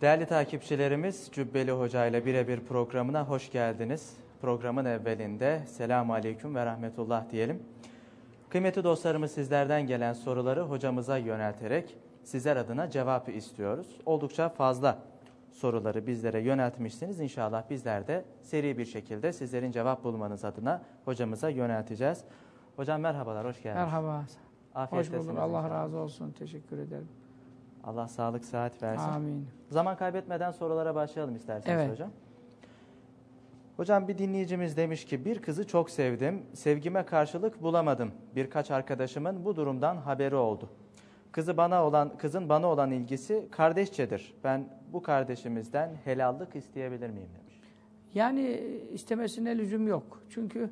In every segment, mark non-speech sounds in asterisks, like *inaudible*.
Değerli takipçilerimiz Cübbeli Hoca ile birebir programına hoş geldiniz. Programın evvelinde selamu aleyküm ve rahmetullah diyelim. Kıymetli dostlarımız sizlerden gelen soruları hocamıza yönelterek sizler adına cevap istiyoruz. Oldukça fazla soruları bizlere yöneltmişsiniz. İnşallah bizler de seri bir şekilde sizlerin cevap bulmanız adına hocamıza yönelteceğiz. Hocam merhabalar, hoş geldiniz. Merhaba. Afiyet hoş bulduk, Allah razı olsun. Teşekkür ederim. Allah sağlık, saat versin. Amin. Zaman kaybetmeden sorulara başlayalım isterseniz evet. hocam. Hocam bir dinleyicimiz demiş ki bir kızı çok sevdim, sevgime karşılık bulamadım. Birkaç arkadaşımın bu durumdan haberi oldu. Kızı bana olan, kızın bana olan ilgisi kardeşçedir. Ben bu kardeşimizden helallık isteyebilir miyim demiş. Yani istemesine lüzum yok. Çünkü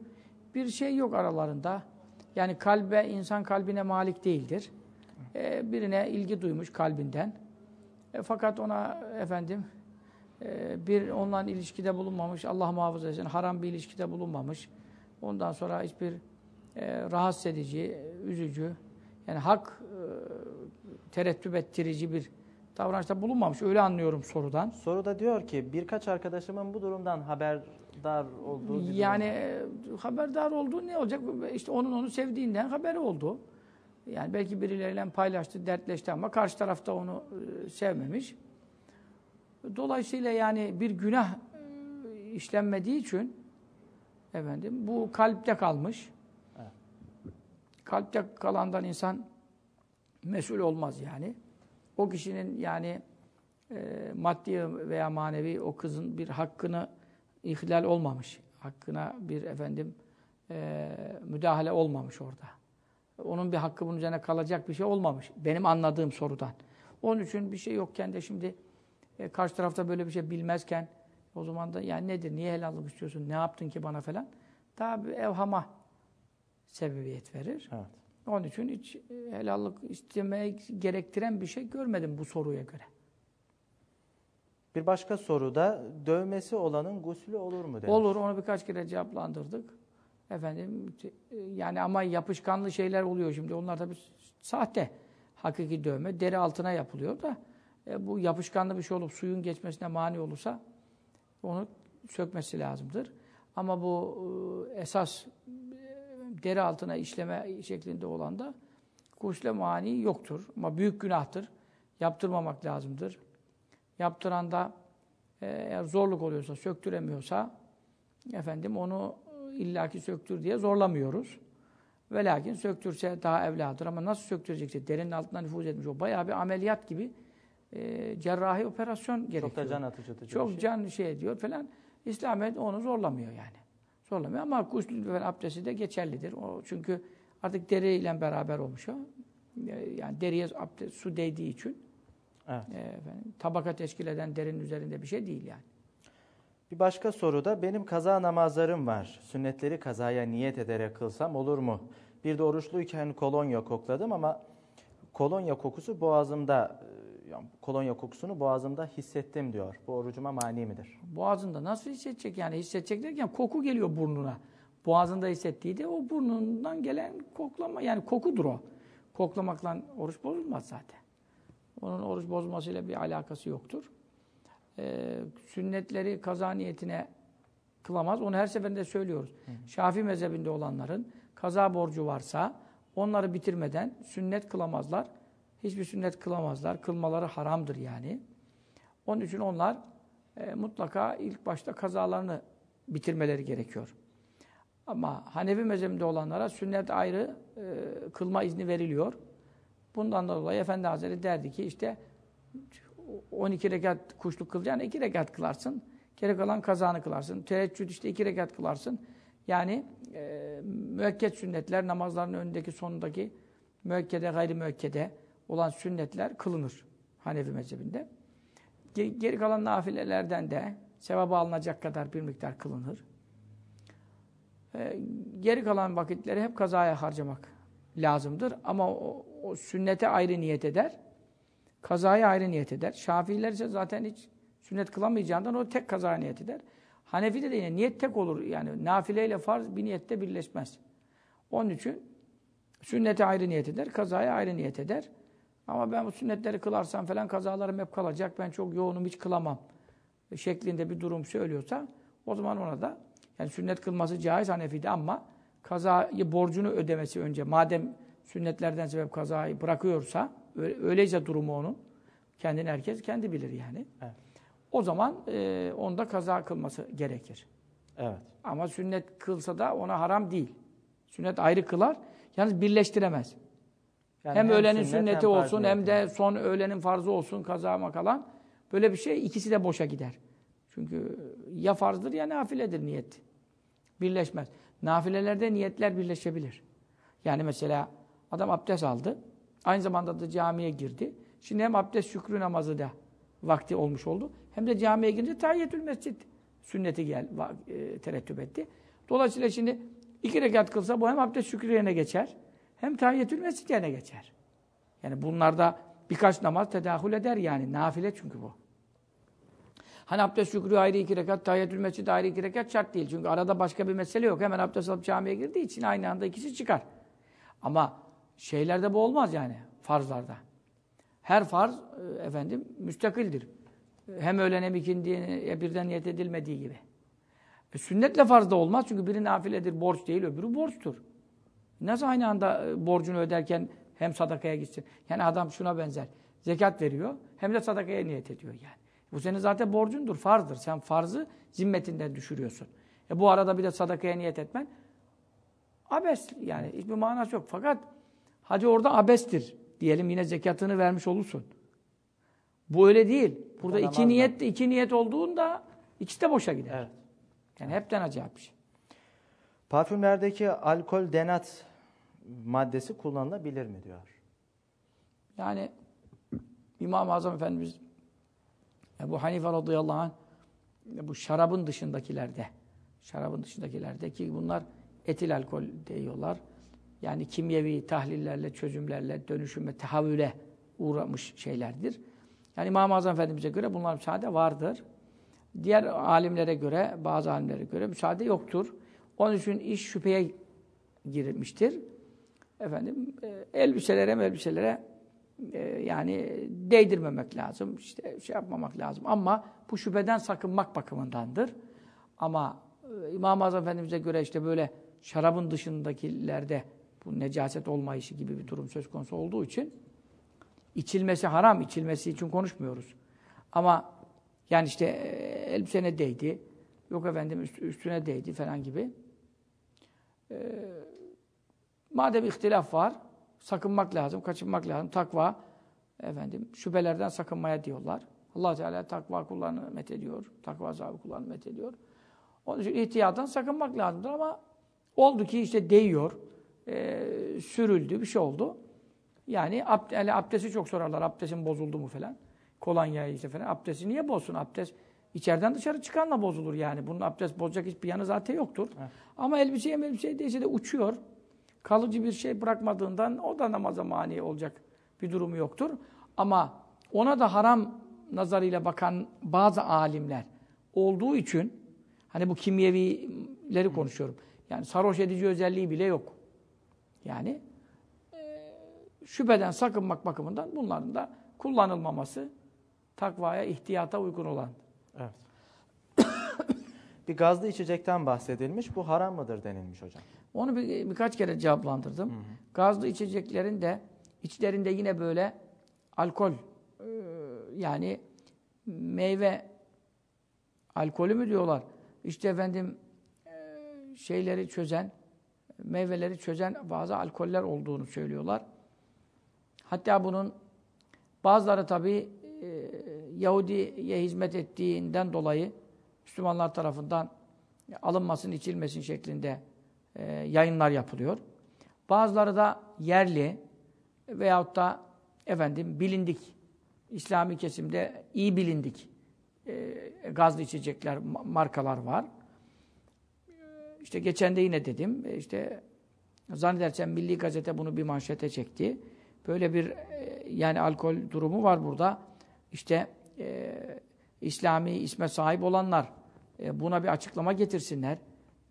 bir şey yok aralarında. Yani kalbe, insan kalbine malik değildir. E, birine ilgi duymuş kalbinden. E, fakat ona efendim e, bir onunla ilişkide bulunmamış, Allah muhafaza etsin haram bir ilişkide bulunmamış. Ondan sonra hiçbir e, rahatsız edici, üzücü, yani hak e, terettüp ettirici bir davranışta bulunmamış. Öyle anlıyorum sorudan. Soruda diyor ki birkaç arkadaşımın bu durumdan haberdar olduğu Yani e, haberdar olduğu ne olacak? işte onun onu sevdiğinden haberi oldu. Yani belki birileriyle paylaştı, dertleşti ama karşı tarafta onu e, sevmemiş. Dolayısıyla yani bir günah e, işlenmediği için efendim bu kalpte kalmış. Evet. Kalpte kalandan insan mesul olmaz yani. O kişinin yani e, maddi veya manevi o kızın bir hakkını ihlal olmamış. Hakkına bir efendim e, müdahale olmamış orada. Onun bir hakkı bunun üzerine kalacak bir şey olmamış. Benim anladığım sorudan. Onun için bir şey yokken de şimdi e, karşı tarafta böyle bir şey bilmezken o zaman da yani nedir, niye helallık istiyorsun, ne yaptın ki bana falan daha bir evhama sebebiyet verir. Evet. Onun için hiç e, helallık istemeye gerektiren bir şey görmedim bu soruya göre. Bir başka soruda dövmesi olanın gusülü olur mu demiş. Olur, onu birkaç kere cevaplandırdık. Efendim e, yani ama yapışkanlı şeyler oluyor şimdi. Onlar tabii sahte. Hakiki dövme deri altına yapılıyor da e, bu yapışkanlı bir şey olup suyun geçmesine mani olursa onu sökmesi lazımdır. Ama bu e, esas e, deri altına işleme şeklinde olan da kuşle mani yoktur. Ama büyük günahtır. Yaptırmamak lazımdır. Yaptıran da e, eğer zorluk oluyorsa, söktüremiyorsa efendim onu illaki söktür diye zorlamıyoruz. Ve lakin söktürse daha evladır ama nasıl söktürecekse derinin altından nüfuz etmiş o bayağı bir ameliyat gibi e, cerrahi operasyon Çok gerekiyor. Çok da can atıcı. Çok şey. can şey ediyor falan. İslamiyet onu zorlamıyor yani. Zorlamıyor ama gusül ve abdesti de geçerlidir. O çünkü artık deri ile beraber olmuş o. E, yani deriye abdest, su değdiği için evet. e, efendim, tabaka teşkil eden derinin üzerinde bir şey değil yani. Bir başka soruda benim kaza namazlarım var. Sünnetleri kazaya niyet ederek kılsam olur mu? Bir de oruçluyken kolonya kokladım ama kolonya kokusu boğazımda e, kolonya kokusunu boğazımda hissettim diyor. Bu orucuma mani midir? Boğazında nasıl hissedecek yani hissedecek derken koku geliyor burnuna. Boğazında hissettiği de o burnundan gelen koklama yani kokudur o. Koklamakla oruç bozulmaz zaten. Onun oruç bozmasıyla bir alakası yoktur e, sünnetleri kaza niyetine kılamaz. Onu her seferinde söylüyoruz. Hı hı. Şafii mezhebinde olanların kaza borcu varsa onları bitirmeden sünnet kılamazlar. Hiçbir sünnet kılamazlar. Kılmaları haramdır yani. Onun için onlar e, mutlaka ilk başta kazalarını bitirmeleri gerekiyor. Ama Hanefi mezhebinde olanlara sünnet ayrı e, kılma izni veriliyor. Bundan dolayı Efendi Hazretleri derdi ki işte 12 rekat kuşluk kılacağına 2 rekat kılarsın. Gerek olan kazanı kılarsın. Teheccüd işte 2 rekat kılarsın. Yani e, müekket sünnetler namazların önündeki sonundaki müekkede gayri müekkede olan sünnetler kılınır Hanefi mezhebinde. Geri kalan nafilelerden de sevabı alınacak kadar bir miktar kılınır. E, geri kalan vakitleri hep kazaya harcamak lazımdır. Ama o, o sünnete ayrı niyet eder kazaya ayrı niyet eder. Şafiiler ise zaten hiç sünnet kılamayacağından o tek kazaya niyet eder. Hanefi de yine niyet tek olur. Yani nafileyle farz bir niyette birleşmez. Onun için sünnete ayrı niyet eder, kazaya ayrı niyet eder. Ama ben bu sünnetleri kılarsam falan kazalarım hep kalacak, ben çok yoğunum hiç kılamam şeklinde bir durum söylüyorsa o zaman ona da yani sünnet kılması caiz Hanefi'de ama kazayı borcunu ödemesi önce madem sünnetlerden sebep kazayı bırakıyorsa Öyleyse durumu onun. Kendini herkes kendi bilir yani. Evet. O zaman e, onda kaza kılması gerekir. Evet. Ama sünnet kılsa da ona haram değil. Sünnet ayrı kılar. Yalnız birleştiremez. Yani hem, hem öğlenin sünnet, sünneti hem olsun hem de yani. son öğlenin farzı olsun kaza makalan. Böyle bir şey ikisi de boşa gider. Çünkü e, ya farzdır ya nafiledir niyet. Birleşmez. Nafilelerde niyetler birleşebilir. Yani mesela adam abdest aldı. Aynı zamanda da camiye girdi. Şimdi hem abdest şükrü namazı da vakti olmuş oldu. Hem de camiye girince tahiyyetül mescid sünneti gel, e, terettüp etti. Dolayısıyla şimdi iki rekat kılsa bu hem abdest şükrü yerine geçer. Hem tahiyyetül mescid yerine geçer. Yani bunlarda birkaç namaz tedahül eder yani. Nafile çünkü bu. Hani abdest şükrü ayrı iki rekat, tahiyyatül mescid ayrı iki rekat şart değil. Çünkü arada başka bir mesele yok. Hemen abdest alıp camiye girdiği için aynı anda ikisi çıkar. Ama şeylerde bu olmaz yani farzlarda. Her farz e, efendim müstakildir. Hem öğlen hem ikindiğine birden niyet edilmediği gibi. E, sünnetle farz da olmaz çünkü biri nafiledir, borç değil, öbürü borçtur. Nasıl aynı anda e, borcunu öderken hem sadakaya gitsin? Yani adam şuna benzer. Zekat veriyor hem de sadakaya niyet ediyor yani. Bu senin zaten borcundur, farzdır. Sen farzı zimmetinden düşürüyorsun. E bu arada bir de sadakaya niyet etmen abes yani hiçbir manası yok. Fakat Hadi orada abestir. Diyelim yine zekatını vermiş olursun. Bu öyle değil. Burada iki niyet, iki niyet olduğunda ikisi de boşa gider. Evet. Yani hepten acayip bir şey. Parfümlerdeki alkol denat maddesi kullanılabilir mi diyor. Yani İmam-ı Azam Efendimiz Ebu Hanife radıyallahu anh bu şarabın dışındakilerde şarabın dışındakilerde ki bunlar etil alkol diyorlar yani kimyevi tahlillerle, çözümlerle, dönüşüme, tahavüle uğramış şeylerdir. Yani İmam-ı Azam Efendimiz'e göre bunlar müsaade vardır. Diğer alimlere göre, bazı alimlere göre müsaade yoktur. Onun için iş şüpheye girilmiştir. Efendim, e, elbiselere elbiselere e, yani değdirmemek lazım, işte şey yapmamak lazım. Ama bu şüpheden sakınmak bakımındandır. Ama e, İmam-ı Azam Efendimiz'e göre işte böyle şarabın dışındakilerde bu necaset olmayışı gibi bir durum söz konusu olduğu için içilmesi haram, içilmesi için konuşmuyoruz. Ama yani işte e, elbisene değdi, yok efendim üstüne değdi falan gibi. Ee, madem ihtilaf var, sakınmak lazım, kaçınmak lazım. Takva, efendim, şüphelerden sakınmaya diyorlar. allah Teala takva kullarını met ediyor, takva sahibi kullarını met ediyor. Onun için ihtiyadan sakınmak lazımdır ama oldu ki işte değiyor, e, sürüldü, bir şey oldu. Yani abd yani abdesti çok sorarlar. Abdestin bozuldu mu falan. Kolonya işte falan. Abdesti niye bozsun? Abdest içeriden dışarı çıkanla bozulur yani. Bunun abdest bozacak hiçbir yanı zaten yoktur. Evet. Ama elbiseye elbiseye değilse de uçuyor. Kalıcı bir şey bırakmadığından o da namaza mani olacak bir durumu yoktur. Ama ona da haram nazarıyla bakan bazı alimler olduğu için hani bu kimyevileri konuşuyorum. Yani sarhoş edici özelliği bile yok. Yani e, şüpheden sakınmak bakımından bunların da kullanılmaması takvaya, ihtiyata uygun olan. Evet. *coughs* bir gazlı içecekten bahsedilmiş. Bu haram mıdır denilmiş hocam? Onu bir, birkaç kere cevaplandırdım. Hı hı. Gazlı içeceklerin de içlerinde yine böyle alkol e, yani meyve alkolü mü diyorlar? İşte efendim e, şeyleri çözen meyveleri çözen bazı alkoller olduğunu söylüyorlar. Hatta bunun bazıları tabii e, Yahudi'ye hizmet ettiğinden dolayı Müslümanlar tarafından alınmasın, içilmesin şeklinde e, yayınlar yapılıyor. Bazıları da yerli veyahut da efendim bilindik, İslami kesimde iyi bilindik e, gazlı içecekler, markalar var işte geçen de yine dedim, e, işte zannedersem Milli Gazete bunu bir manşete çekti. Böyle bir e, yani alkol durumu var burada. İşte e, İslami isme sahip olanlar e, buna bir açıklama getirsinler.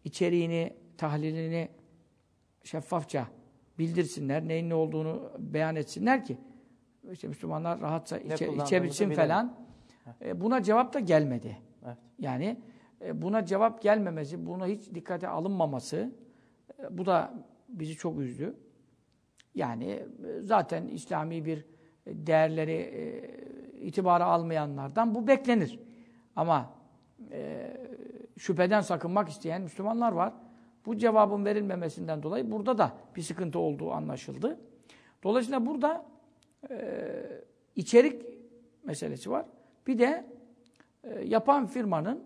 İçeriğini, tahlilini şeffafça bildirsinler. Neyin ne olduğunu beyan etsinler ki işte Müslümanlar rahatça içe, içebilsin falan. E, buna cevap da gelmedi. Evet. Yani e, buna cevap gelmemesi, buna hiç dikkate alınmaması e, bu da bizi çok üzdü. Yani e, zaten İslami bir değerleri itibara almayanlardan bu beklenir. Ama şüpheden sakınmak isteyen Müslümanlar var. Bu cevabın verilmemesinden dolayı burada da bir sıkıntı olduğu anlaşıldı. Dolayısıyla burada içerik meselesi var. Bir de yapan firmanın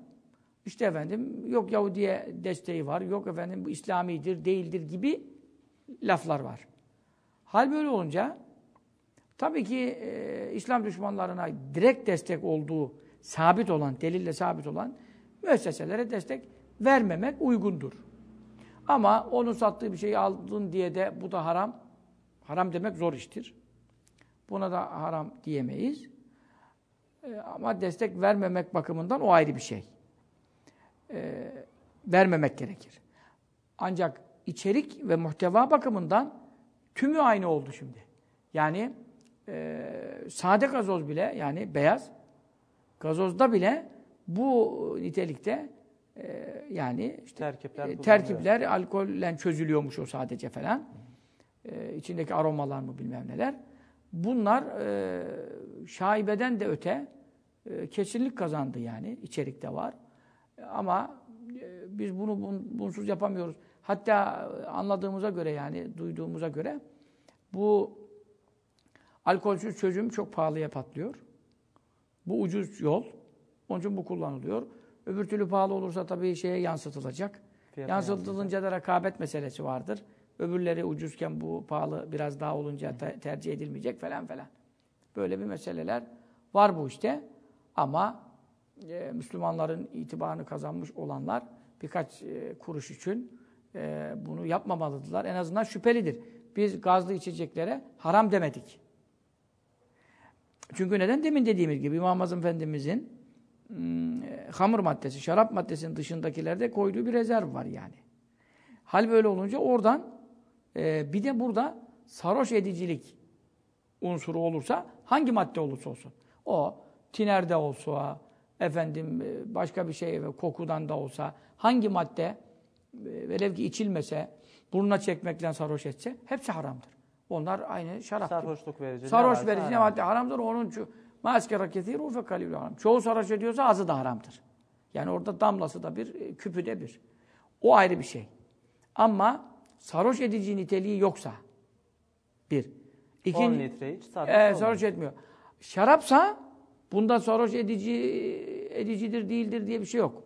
işte efendim yok Yahudi'ye desteği var, yok efendim bu İslamidir, değildir gibi laflar var. Hal böyle olunca tabii ki e, İslam düşmanlarına direkt destek olduğu sabit olan, delille sabit olan müesseselere destek vermemek uygundur. Ama onun sattığı bir şeyi aldın diye de bu da haram. Haram demek zor iştir. Buna da haram diyemeyiz. E, ama destek vermemek bakımından o ayrı bir şey e, vermemek gerekir. Ancak içerik ve muhteva bakımından tümü aynı oldu şimdi. Yani e, sade gazoz bile yani beyaz gazozda bile bu nitelikte e, yani işte terkipler, e, terkipler alkolle çözülüyormuş o sadece falan. E, içindeki aromalar mı bilmem neler. Bunlar e, şaibeden de öte e, kesinlik kazandı yani içerikte var. Ama e, biz bunu bunsuz yapamıyoruz. Hatta e, anladığımıza göre yani duyduğumuza göre bu alkolsüz çözüm çok pahalıya patlıyor. Bu ucuz yol. Onun için bu kullanılıyor. Öbür türlü pahalı olursa tabii şeye yansıtılacak. Fiyata Yansıtılınca da rekabet meselesi vardır. Öbürleri ucuzken bu pahalı biraz daha olunca te tercih edilmeyecek falan falan. Böyle bir meseleler var bu işte. Ama e, Müslümanların itibarını kazanmış olanlar birkaç e, kuruş için e, bunu yapmamalıdılar. En azından şüphelidir. Biz gazlı içeceklere haram demedik. Çünkü neden? Demin dediğimiz gibi İmam Azam Efendimizin ım, hmm, e, hamur maddesi, şarap maddesinin dışındakilerde koyduğu bir rezerv var yani. Hal böyle olunca oradan e, bir de burada sarhoş edicilik unsuru olursa hangi madde olursa olsun. O tinerde olsa, efendim e, başka bir şey kokudan da olsa hangi madde e, velev ki içilmese burnuna çekmekten sarhoş etse hepsi haramdır. Onlar aynı şarap Sarhoşluk gibi. verici. Sarhoş verici ne madde haramdır. Onun şu maskara kethiru fe kalilü haram. Çoğu sarhoş ediyorsa azı da haramdır. Yani orada damlası da bir, e, küpü de bir. O ayrı bir şey. Ama sarhoş edici niteliği yoksa bir. İkinci, 10 litreyi sarhoş, e, sarhoş etmiyor. Şarapsa Bunda sarhoş şey edici edicidir değildir diye bir şey yok.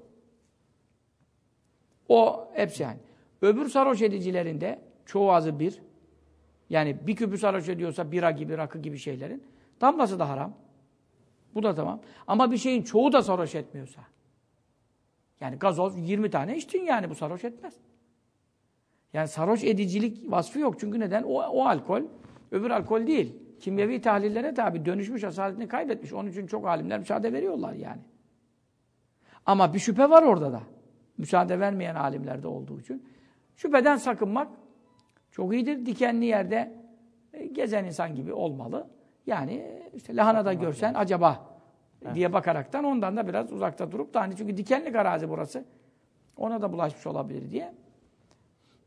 O hepsi yani. Öbür sarhoş edicilerinde çoğu azı bir. Yani bir küpü sarhoş ediyorsa bira gibi, rakı gibi şeylerin. Damlası da haram. Bu da tamam. Ama bir şeyin çoğu da sarhoş etmiyorsa. Yani gazoz 20 tane içtin yani bu sarhoş etmez. Yani sarhoş edicilik vasfı yok. Çünkü neden? O, o alkol, öbür alkol değil kimyevi tahlillere tabi dönüşmüş, asaletini kaybetmiş. Onun için çok alimler müsaade veriyorlar yani. Ama bir şüphe var orada da. Müsaade vermeyen alimlerde olduğu için. Şüpheden sakınmak çok iyidir. Dikenli yerde e, gezen insan gibi olmalı. Yani işte lahanada görsen yani. acaba evet. diye bakaraktan ondan da biraz uzakta durup da hani çünkü dikenli arazi burası. Ona da bulaşmış olabilir diye.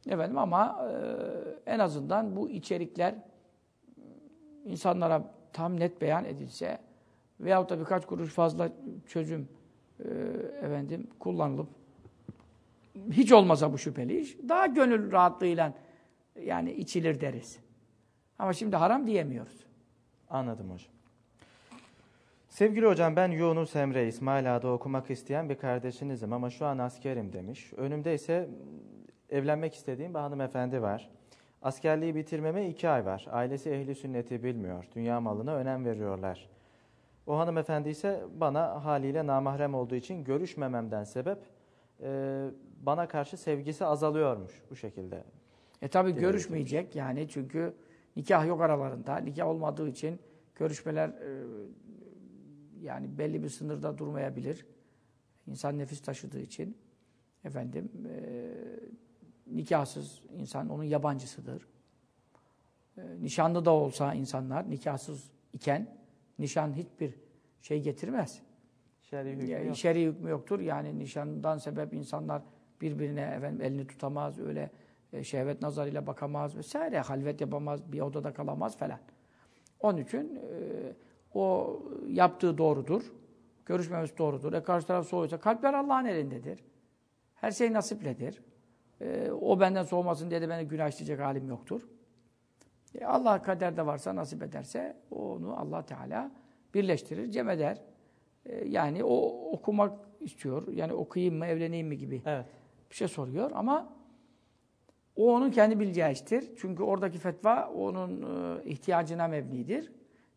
Efendim ama e, en azından bu içerikler insanlara tam net beyan edilse veyahut da birkaç kuruş fazla çözüm e, efendim kullanılıp hiç olmasa bu şüpheli iş daha gönül rahatlığıyla yani içilir deriz. Ama şimdi haram diyemiyoruz. Anladım hocam. Sevgili hocam ben Yunus Emre İsmail Ağa'da okumak isteyen bir kardeşinizim ama şu an askerim demiş. Önümde ise evlenmek istediğim bir hanımefendi var. Askerliği bitirmeme iki ay var. Ailesi ehli sünneti bilmiyor. Dünya malına önem veriyorlar. O hanımefendi ise bana haliyle namahrem olduğu için görüşmememden sebep e, bana karşı sevgisi azalıyormuş bu şekilde. E tabi görüşmeyecek yani çünkü nikah yok aralarında. Nikah olmadığı için görüşmeler e, yani belli bir sınırda durmayabilir. İnsan nefis taşıdığı için efendim e, nikahsız insan onun yabancısıdır. Ee, nişanlı da olsa insanlar nikahsız iken nişan hiçbir şey getirmez. Şer'i hükmü, yok. Şer'i hükmü yoktur. Yani nişandan sebep insanlar birbirine efendim elini tutamaz, öyle e, şehvet nazarıyla bakamaz vesaire, halvet yapamaz, bir odada kalamaz falan. Onun için e, o yaptığı doğrudur. Görüşmemesi doğrudur. E karşı taraf soğuysa kalpler Allah'ın elindedir. Her şey nasipledir. E, o benden soğumasın diye de beni günah işleyecek halim yoktur. E, Allah kaderde varsa, nasip ederse onu Allah Teala birleştirir, cem eder. E, yani o okumak istiyor. Yani okuyayım mı, evleneyim mi gibi evet. bir şey soruyor ama o onun kendi bileceği iştir. Çünkü oradaki fetva onun e, ihtiyacına mebnidir.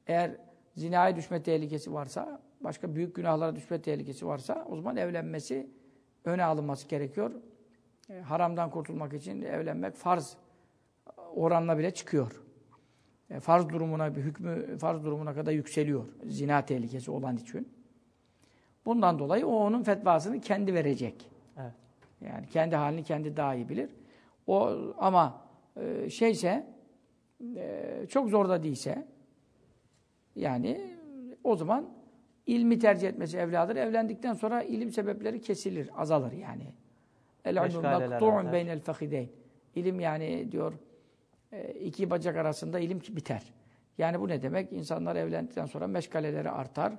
Eğer zinaya düşme tehlikesi varsa, başka büyük günahlara düşme tehlikesi varsa o zaman evlenmesi öne alınması gerekiyor haramdan kurtulmak için evlenmek farz oranla bile çıkıyor. E, farz durumuna bir hükmü farz durumuna kadar yükseliyor. Zina tehlikesi olan için. Bundan dolayı o onun fetvasını kendi verecek. Evet. Yani kendi halini kendi daha iyi bilir. O ama e, şeyse e, çok zorda da değilse yani o zaman ilmi tercih etmesi evladır. Evlendikten sonra ilim sebepleri kesilir, azalır yani. El ilm maktu'un beynel fakideyn. İlim yani diyor e, iki bacak arasında ilim biter. Yani bu ne demek? İnsanlar evlendikten sonra meşgaleleri artar,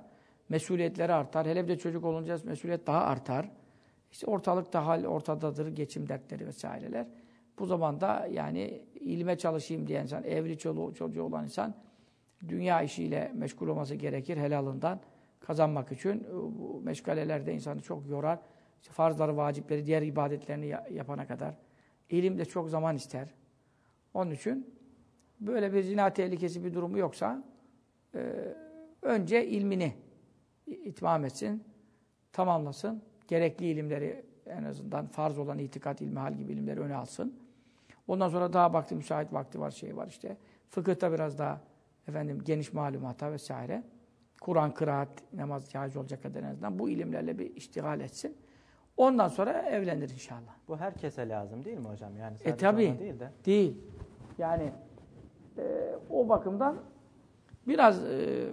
mesuliyetleri artar. Hele bir de çocuk olunca mesuliyet daha artar. İşte ortalıkta hal ortadadır, geçim dertleri vesaireler. Bu zamanda yani ilme çalışayım diyen insan, evli çoluğu, çocuğu olan insan dünya işiyle meşgul olması gerekir helalından kazanmak için. Bu meşgalelerde insanı çok yorar farzları, vacipleri, diğer ibadetlerini yapana kadar. İlim de çok zaman ister. Onun için böyle bir zina tehlikesi bir durumu yoksa e, önce ilmini itmam etsin, tamamlasın. Gerekli ilimleri en azından farz olan itikat, ilmi hal gibi ilimleri öne alsın. Ondan sonra daha baktı, müsait vakti var, şey var işte. Fıkıhta biraz daha efendim geniş malumata vesaire. Kur'an, kıraat, namaz caiz olacak kadar en azından bu ilimlerle bir iştigal etsin. Ondan sonra evlenir inşallah. Bu herkese lazım değil mi hocam? Yani e tabi. Değil, de. değil. Yani e, o bakımdan biraz e,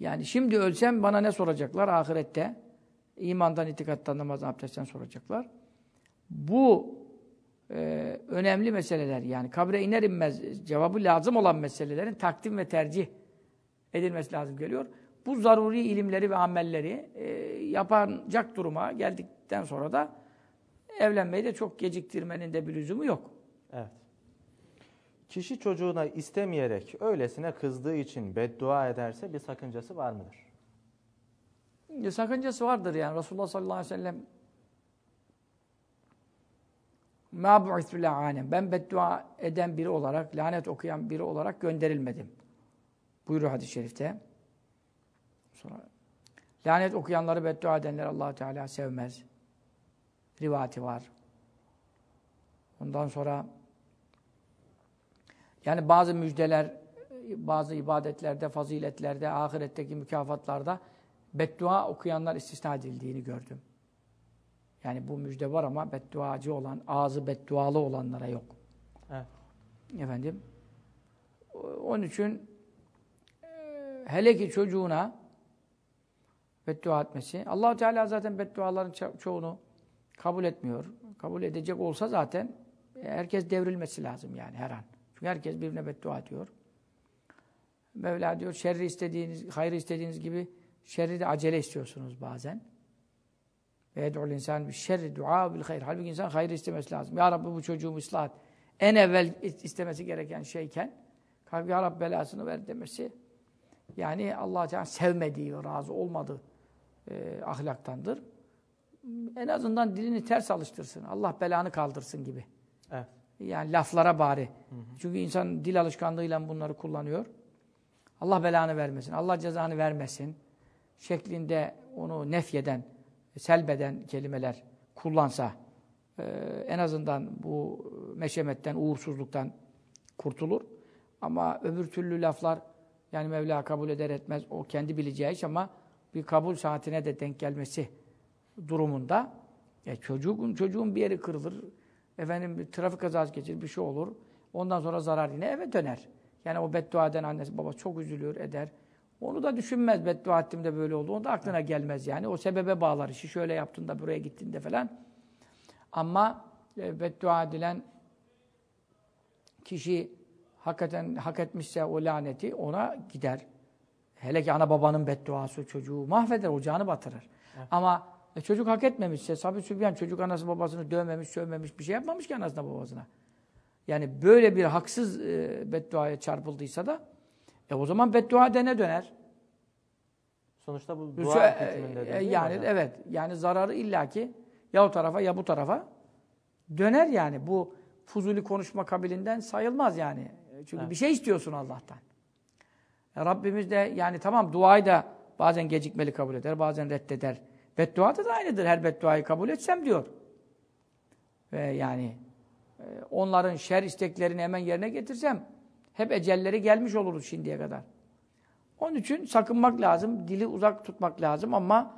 yani şimdi ölsem bana ne soracaklar ahirette? İmandan, itikattan, namazdan, abdestten soracaklar. Bu e, önemli meseleler yani kabre iner inmez cevabı lazım olan meselelerin takdim ve tercih edilmesi lazım geliyor bu zaruri ilimleri ve amelleri e, yapacak duruma geldikten sonra da evlenmeyi de çok geciktirmenin de bir lüzumu yok. Evet. Kişi çocuğuna istemeyerek öylesine kızdığı için beddua ederse bir sakıncası var mıdır? E, sakıncası vardır yani. Resulullah sallallahu aleyhi ve sellem مَا بُعِثْتُ لَعَانَمْ Ben beddua eden biri olarak, lanet okuyan biri olarak gönderilmedim. Buyuruyor hadis-i şerifte. Sonra lanet okuyanları beddua edenler allah Teala sevmez. Rivati var. Ondan sonra yani bazı müjdeler, bazı ibadetlerde, faziletlerde, ahiretteki mükafatlarda beddua okuyanlar istisna edildiğini gördüm. Yani bu müjde var ama bedduacı olan, ağzı beddualı olanlara yok. Evet. Efendim, onun için e, hele ki çocuğuna beddua etmesi. allah Teala zaten bedduaların ço çoğunu kabul etmiyor. Kabul edecek olsa zaten herkes devrilmesi lazım yani her an. Çünkü herkes birbirine beddua ediyor. Mevla diyor şerri istediğiniz, hayrı istediğiniz gibi şerri de acele istiyorsunuz bazen. Ve ed'ul insan bir şerri dua bil hayr. Halbuki insan hayrı istemesi lazım. Ya Rabbi bu çocuğumu ıslah et. En evvel istemesi gereken şeyken kalbi Ya Rabbi belasını ver demesi yani Allah Teala sevmediği, razı olmadığı e, ahlaktandır. En azından dilini ters alıştırsın. Allah belanı kaldırsın gibi. Evet. Yani laflara bari. Hı hı. Çünkü insan dil alışkanlığıyla bunları kullanıyor. Allah belanı vermesin, Allah cezanı vermesin şeklinde onu nefyeden, selbeden kelimeler kullansa e, en azından bu meşemetten, uğursuzluktan kurtulur. Ama öbür türlü laflar yani Mevla kabul eder etmez o kendi bileceği iş ama bir kabul saatine de denk gelmesi durumunda e, çocuğun çocuğun bir yeri kırılır. Efendim bir trafik kazası geçirir, bir şey olur. Ondan sonra zarar yine eve döner. Yani o beddua eden annesi babası çok üzülür, eder. Onu da düşünmez beddua ettim de böyle oldu. Onu da aklına gelmez yani. O sebebe bağlar işi. Şöyle yaptın da buraya gittin de falan. Ama e, beddua edilen kişi hakikaten hak etmişse o laneti ona gider. Hele ki ana babanın bedduası çocuğu mahveder, ocağını batırır. Evet. Ama e, çocuk hak etmemişse, Sabi Sübyan çocuk anası babasını dövmemiş, sövmemiş, bir şey yapmamış ki anasına babasına. Yani böyle bir haksız e, bedduaya çarpıldıysa da e, o zaman beddua dene döner. Sonuçta bu dua Şu, hükmünde e, e Yani evet. Yani zararı illaki ya o tarafa ya bu tarafa döner yani. Bu fuzuli konuşma kabilinden sayılmaz yani. E, çünkü evet. bir şey istiyorsun Allah'tan. Rabbimiz de yani tamam duayı da bazen gecikmeli kabul eder, bazen reddeder. Beddua da, da aynıdır. Her bedduayı kabul etsem diyor. Ve yani e, onların şer isteklerini hemen yerine getirsem hep ecelleri gelmiş oluruz şimdiye kadar. Onun için sakınmak lazım, dili uzak tutmak lazım ama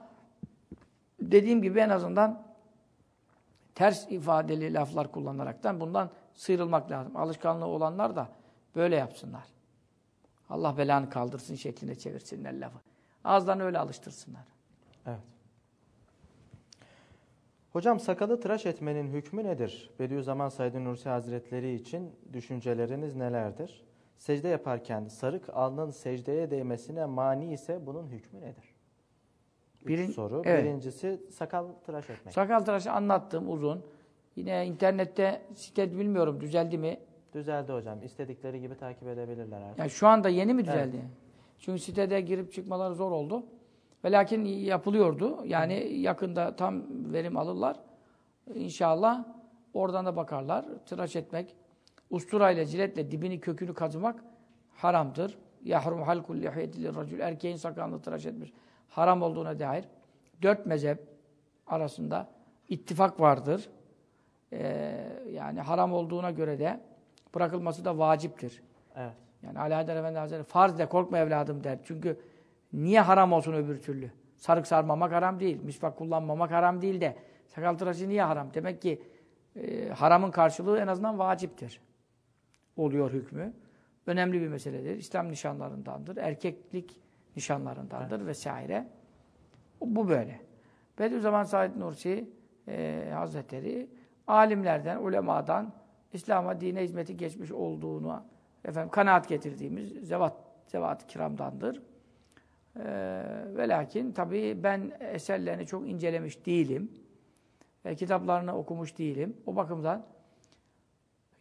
dediğim gibi en azından ters ifadeli laflar kullanaraktan bundan sıyrılmak lazım. Alışkanlığı olanlar da böyle yapsınlar. Allah belanı kaldırsın şeklinde çevirsinler lafı. Ağızdan öyle alıştırsınlar. Evet. Hocam sakalı tıraş etmenin hükmü nedir? Bediüzzaman Said Nursi Hazretleri için düşünceleriniz nelerdir? Secde yaparken sarık alnın secdeye değmesine mani ise bunun hükmü nedir? Üç soru. Evet. Birincisi sakal tıraş etmek. Sakal tıraşı anlattım uzun. Yine internette site bilmiyorum düzeldi mi? Düzeldi hocam. İstedikleri gibi takip edebilirler artık. Yani şu anda yeni mi düzeldi? Evet. Çünkü sitede girip çıkmaları zor oldu. Ve lakin yapılıyordu. Yani yakında tam verim alırlar. İnşallah oradan da bakarlar. Tıraş etmek, usturayla, ciletle dibini, kökünü kazımak haramdır. Yahrum halkul lihiyetilir racül. Erkeğin sakalını tıraş etmiş. Haram olduğuna dair dört mezhep arasında ittifak vardır. Ee, yani haram olduğuna göre de bırakılması da vaciptir. Evet. Yani Ali Haydar Efendi Hazretleri farz de korkma evladım der. Çünkü niye haram olsun öbür türlü? Sarık sarmamak haram değil. Misvak kullanmamak haram değil de. Sakal tıraşı niye haram? Demek ki e, haramın karşılığı en azından vaciptir. Oluyor hükmü. Önemli bir meseledir. İslam nişanlarındandır. Erkeklik nişanlarındandır evet. vesaire. Bu böyle. Bediüzzaman Said Nursi e, Hazretleri alimlerden, ulemadan İslam'a, dine hizmeti geçmiş olduğunu efendim kanaat getirdiğimiz zevat, zevat kiramdandır. Ee, ve lakin tabii ben eserlerini çok incelemiş değilim. E, kitaplarını okumuş değilim. O bakımdan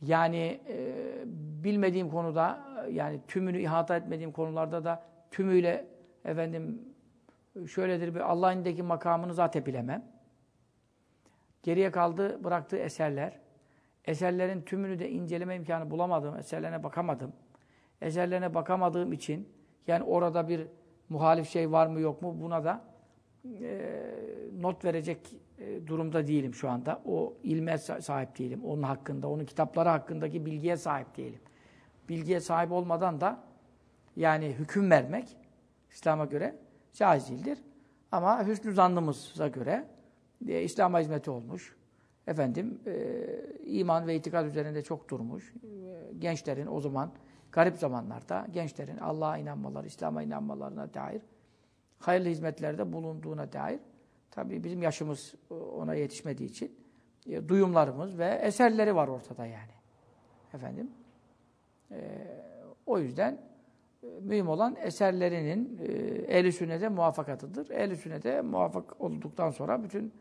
yani e, bilmediğim konuda yani tümünü ihata etmediğim konularda da tümüyle efendim şöyledir bir Allah'ın indeki makamını zaten bilemem. Geriye kaldı bıraktığı eserler. Eserlerin tümünü de inceleme imkanı bulamadım. Eserlerine bakamadım. Eserlerine bakamadığım için yani orada bir muhalif şey var mı yok mu buna da e, not verecek e, durumda değilim şu anda. O ilme sahip değilim. Onun hakkında, onun kitapları hakkındaki bilgiye sahip değilim. Bilgiye sahip olmadan da yani hüküm vermek İslam'a göre caiz değildir. Ama hüsnü zannımıza göre e, İslam'a hizmeti olmuş efendim e, iman ve itikad üzerinde çok durmuş. E, gençlerin o zaman garip zamanlarda gençlerin Allah'a inanmaları, İslam'a inanmalarına dair hayırlı hizmetlerde bulunduğuna dair tabii bizim yaşımız e, ona yetişmediği için e, duyumlarımız ve eserleri var ortada yani. Efendim e, o yüzden e, mühim olan eserlerinin e, ehl-i sünnete muvafakatıdır. Ehl-i sünnete muvaffak olduktan sonra bütün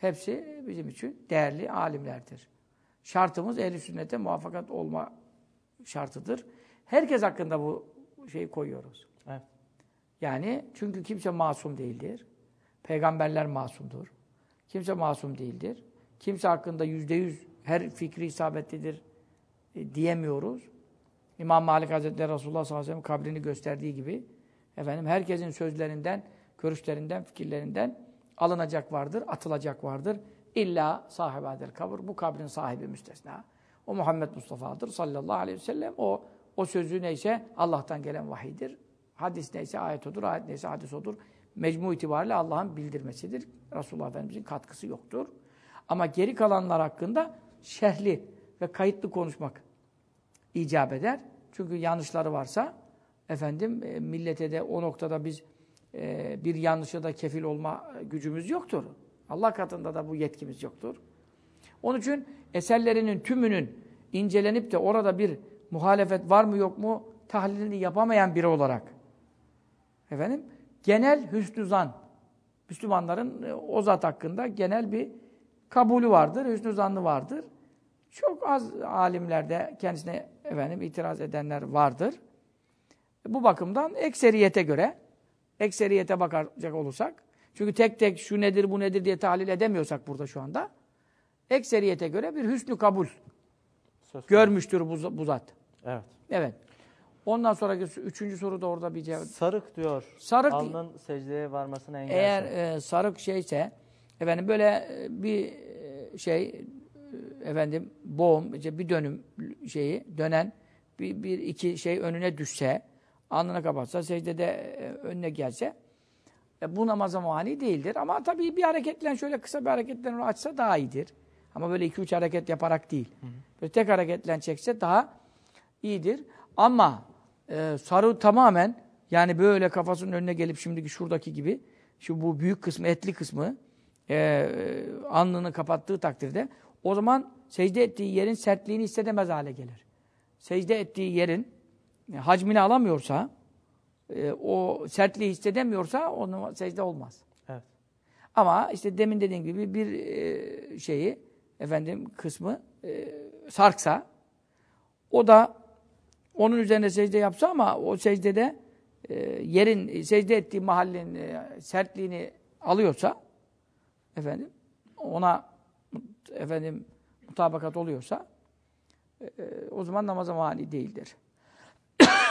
Hepsi bizim için değerli alimlerdir. Şartımız ehli sünnete muvaffakat olma şartıdır. Herkes hakkında bu şeyi koyuyoruz. Evet. Yani çünkü kimse masum değildir. Peygamberler masumdur. Kimse masum değildir. Kimse hakkında yüzde yüz her fikri isabetlidir e, diyemiyoruz. İmam Malik Hazretleri Resulullah sallallahu aleyhi ve sellem kabrini gösterdiği gibi efendim herkesin sözlerinden, görüşlerinden, fikirlerinden alınacak vardır, atılacak vardır. İlla sahibadır kabur. Bu kabrin sahibi müstesna. O Muhammed Mustafa'dır sallallahu aleyhi ve sellem. O, o sözü neyse Allah'tan gelen vahidir. Hadis neyse ayet odur, ayet neyse hadis odur. Mecmu itibariyle Allah'ın bildirmesidir. Resulullah Efendimiz'in katkısı yoktur. Ama geri kalanlar hakkında şerhli ve kayıtlı konuşmak icap eder. Çünkü yanlışları varsa efendim e, millete de o noktada biz ee, bir yanlışa da kefil olma gücümüz yoktur. Allah katında da bu yetkimiz yoktur. Onun için eserlerinin tümünün incelenip de orada bir muhalefet var mı yok mu tahlilini yapamayan biri olarak efendim genel hüsnü zan Müslümanların e, o zat hakkında genel bir kabulü vardır, hüsnü zannı vardır. Çok az alimlerde kendisine efendim itiraz edenler vardır. Bu bakımdan ekseriyete göre ekseriyete bakacak olursak, çünkü tek tek şu nedir bu nedir diye tahlil edemiyorsak burada şu anda, ekseriyete göre bir hüsnü kabul Söz görmüştür bu, bu zat. Evet. Evet. Ondan sonraki üçüncü soru da orada bir cevap. Sarık diyor. Sarık. Alnın secdeye varmasına engelse. Eğer e, sarık şeyse, efendim böyle e, bir e, şey, e, efendim boğum, işte bir dönüm şeyi, dönen bir, bir iki şey önüne düşse, alnını kapatsa, secdede e, önüne gelse e, bu namaza mani değildir. Ama tabii bir hareketle şöyle kısa bir hareketle onu açsa daha iyidir. Ama böyle iki üç hareket yaparak değil. Böyle tek hareketle çekse daha iyidir. Ama e, sarı tamamen yani böyle kafasının önüne gelip şimdiki şuradaki gibi şu bu büyük kısmı, etli kısmı e, e alnını kapattığı takdirde o zaman secde ettiği yerin sertliğini hissedemez hale gelir. Secde ettiği yerin e, hacmini alamıyorsa, e, o sertliği hissedemiyorsa onun secde olmaz. Evet. Ama işte demin dediğim gibi bir e, şeyi, efendim kısmı e, sarksa, o da onun üzerine secde yapsa ama o secdede e, yerin, secde ettiği mahallenin e, sertliğini alıyorsa, efendim, ona efendim mutabakat oluyorsa, e, e o zaman namaza mani değildir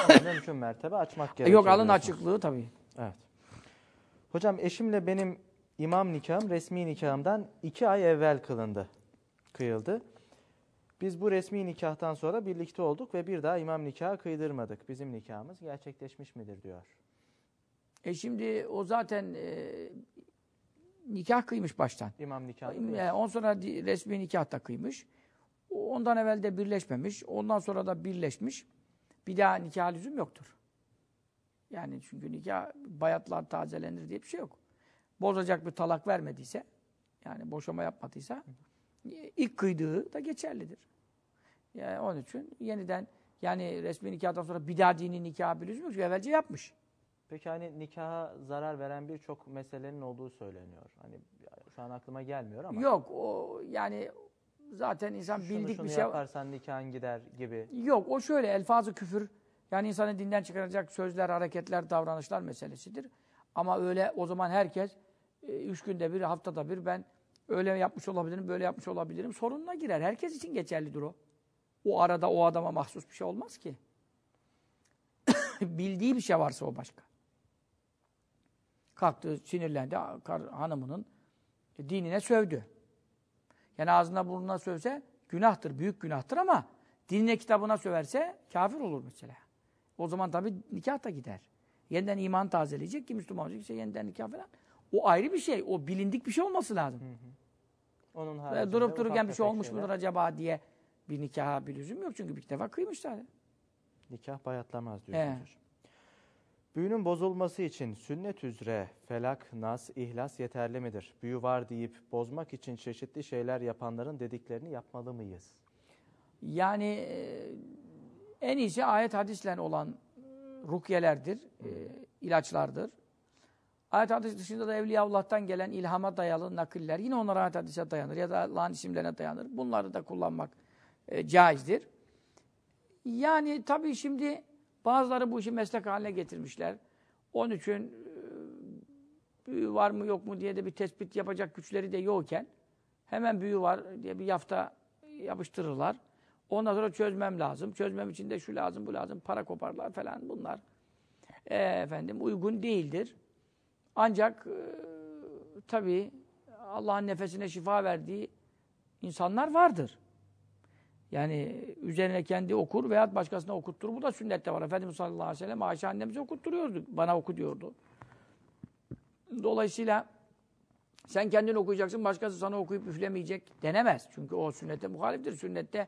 mümkün şey mertebe açmak e, gerekiyor. Yok alın açıklığı tabii. Evet. Hocam eşimle benim imam nikahım resmi nikahımdan iki ay evvel kılındı. Kıyıldı. Biz bu resmi nikahtan sonra birlikte olduk ve bir daha imam nikahı kıydırmadık. Bizim nikahımız gerçekleşmiş midir diyor. E şimdi o zaten e, nikah kıymış baştan. İmam nikahı. E, on sonra resmi nikah da kıymış. Ondan evvel de birleşmemiş. Ondan sonra da birleşmiş bir daha nikah lüzum yoktur. Yani çünkü nikah bayatlar tazelenir diye bir şey yok. Bozacak bir talak vermediyse, yani boşama yapmadıysa ilk kıydığı da geçerlidir. Yani onun için yeniden yani resmi nikahdan sonra bir daha dini nikah bir lüzum yok. Çünkü evvelce yapmış. Peki hani nikaha zarar veren birçok meselenin olduğu söyleniyor. Hani şu an aklıma gelmiyor ama. Yok o yani zaten insan şunu, bildik şunu bir şey... yaparsan nikahın gider gibi. Yok o şöyle elfazı küfür yani insanı dinden çıkaracak sözler, hareketler, davranışlar meselesidir. Ama öyle o zaman herkes e, üç günde bir, haftada bir ben öyle yapmış olabilirim, böyle yapmış olabilirim sorununa girer. Herkes için geçerlidir o. O arada o adama mahsus bir şey olmaz ki. *coughs* Bildiği bir şey varsa o başka. Kalktı, sinirlendi, hanımının dinine sövdü. Yani ağzına burnuna sövse günahtır, büyük günahtır ama dinine kitabına söverse kafir olur mesela. O zaman tabii nikah da gider. Yeniden iman tazeleyecek ki Müslüman olacak işte yeniden nikah falan. O ayrı bir şey. O bilindik bir şey olması lazım. Onun haricinde durup dururken bir şey olmuş şeyler. mudur acaba diye bir nikaha bir lüzum yok. Çünkü bir defa kıymış zaten. Nikah bayatlamaz diyorsunuz He. hocam. Büyünün bozulması için sünnet üzere felak, nas, ihlas yeterli midir? Büyü var deyip bozmak için çeşitli şeyler yapanların dediklerini yapmalı mıyız? Yani e, en iyisi ayet hadisle olan e, rukyelerdir, e, ilaçlardır. Ayet hadis dışında da Evliyaullah'tan gelen ilhama dayalı nakiller yine onlara ayet hadise dayanır ya da Allah'ın isimlerine dayanır. Bunları da kullanmak caizdir. Yani tabii şimdi Bazıları bu işi meslek haline getirmişler. Onun için e, büyü var mı yok mu diye de bir tespit yapacak güçleri de yokken hemen büyü var diye bir yafta yapıştırırlar. Ondan sonra çözmem lazım. Çözmem için de şu lazım bu lazım. Para koparlar falan bunlar. E, efendim uygun değildir. Ancak e, tabii Allah'ın nefesine şifa verdiği insanlar vardır. Yani üzerine kendi okur veya başkasına okuttur. Bu da sünnette var. Efendimiz sallallahu aleyhi ve sellem Ayşe annemize okutturuyordu. Bana oku diyordu. Dolayısıyla sen kendin okuyacaksın, başkası sana okuyup üflemeyecek denemez. Çünkü o sünnete muhaliftir. Sünnette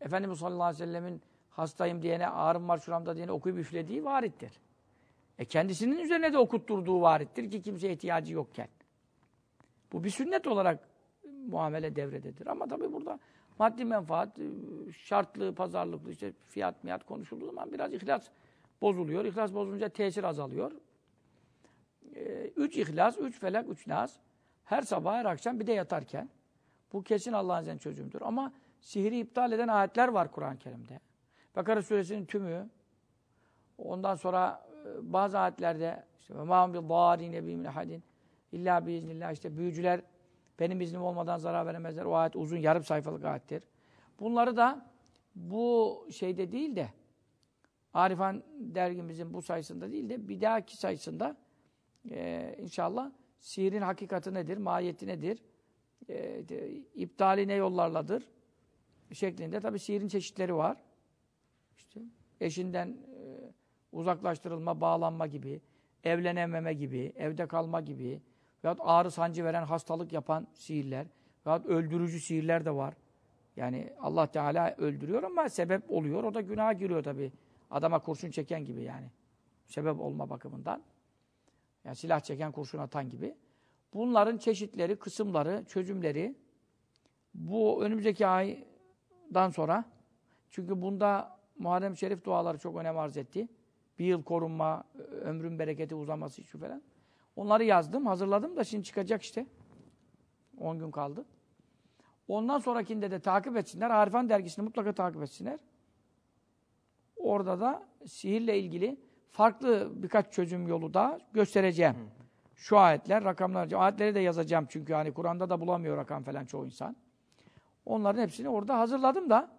Efendimiz sallallahu aleyhi ve sellemin hastayım diyene, ağrım var şuramda diyene okuyup üflediği varittir. E kendisinin üzerine de okutturduğu varittir ki kimseye ihtiyacı yokken. Bu bir sünnet olarak muamele devrededir. Ama tabii burada Maddi menfaat, e, şartlı, pazarlıklı, işte fiyat miyat konuşulduğu zaman biraz ihlas bozuluyor. İhlas bozulunca tesir azalıyor. E, üç ihlas, üç felak, üç naz Her sabah, her akşam bir de yatarken. Bu kesin Allah'ın izniyle çözümdür. Ama sihri iptal eden ayetler var Kur'an-ı Kerim'de. Bakara suresinin tümü. Ondan sonra e, bazı ayetlerde işte ve ma'am bi dârine bi min ahadin illa biiznillah işte büyücüler benim iznim olmadan zarar veremezler. O ayet uzun, yarım sayfalık ayettir. Bunları da bu şeyde değil de Arifan dergimizin bu sayısında değil de bir dahaki sayısında e, inşallah sihirin hakikati nedir, mahiyeti nedir, e, de, iptali ne yollarladır şeklinde. Tabi sihirin çeşitleri var. İşte eşinden e, uzaklaştırılma, bağlanma gibi, evlenememe gibi, evde kalma gibi, veyahut ağrı sancı veren, hastalık yapan sihirler veyahut öldürücü sihirler de var. Yani Allah Teala öldürüyor ama sebep oluyor. O da günaha giriyor tabii. Adama kurşun çeken gibi yani. Sebep olma bakımından. Yani silah çeken, kurşun atan gibi. Bunların çeşitleri, kısımları, çözümleri bu önümüzdeki aydan sonra çünkü bunda Muharrem Şerif duaları çok önem arz etti. Bir yıl korunma, ömrün bereketi uzaması şu falan. Onları yazdım, hazırladım da şimdi çıkacak işte. 10 gün kaldı. Ondan sonrakinde de takip etsinler. Harifan dergisini mutlaka takip etsinler. Orada da sihirle ilgili farklı birkaç çözüm yolu da göstereceğim. Şu ayetler, rakamlar, ayetleri de yazacağım çünkü hani Kur'an'da da bulamıyor rakam falan çoğu insan. Onların hepsini orada hazırladım da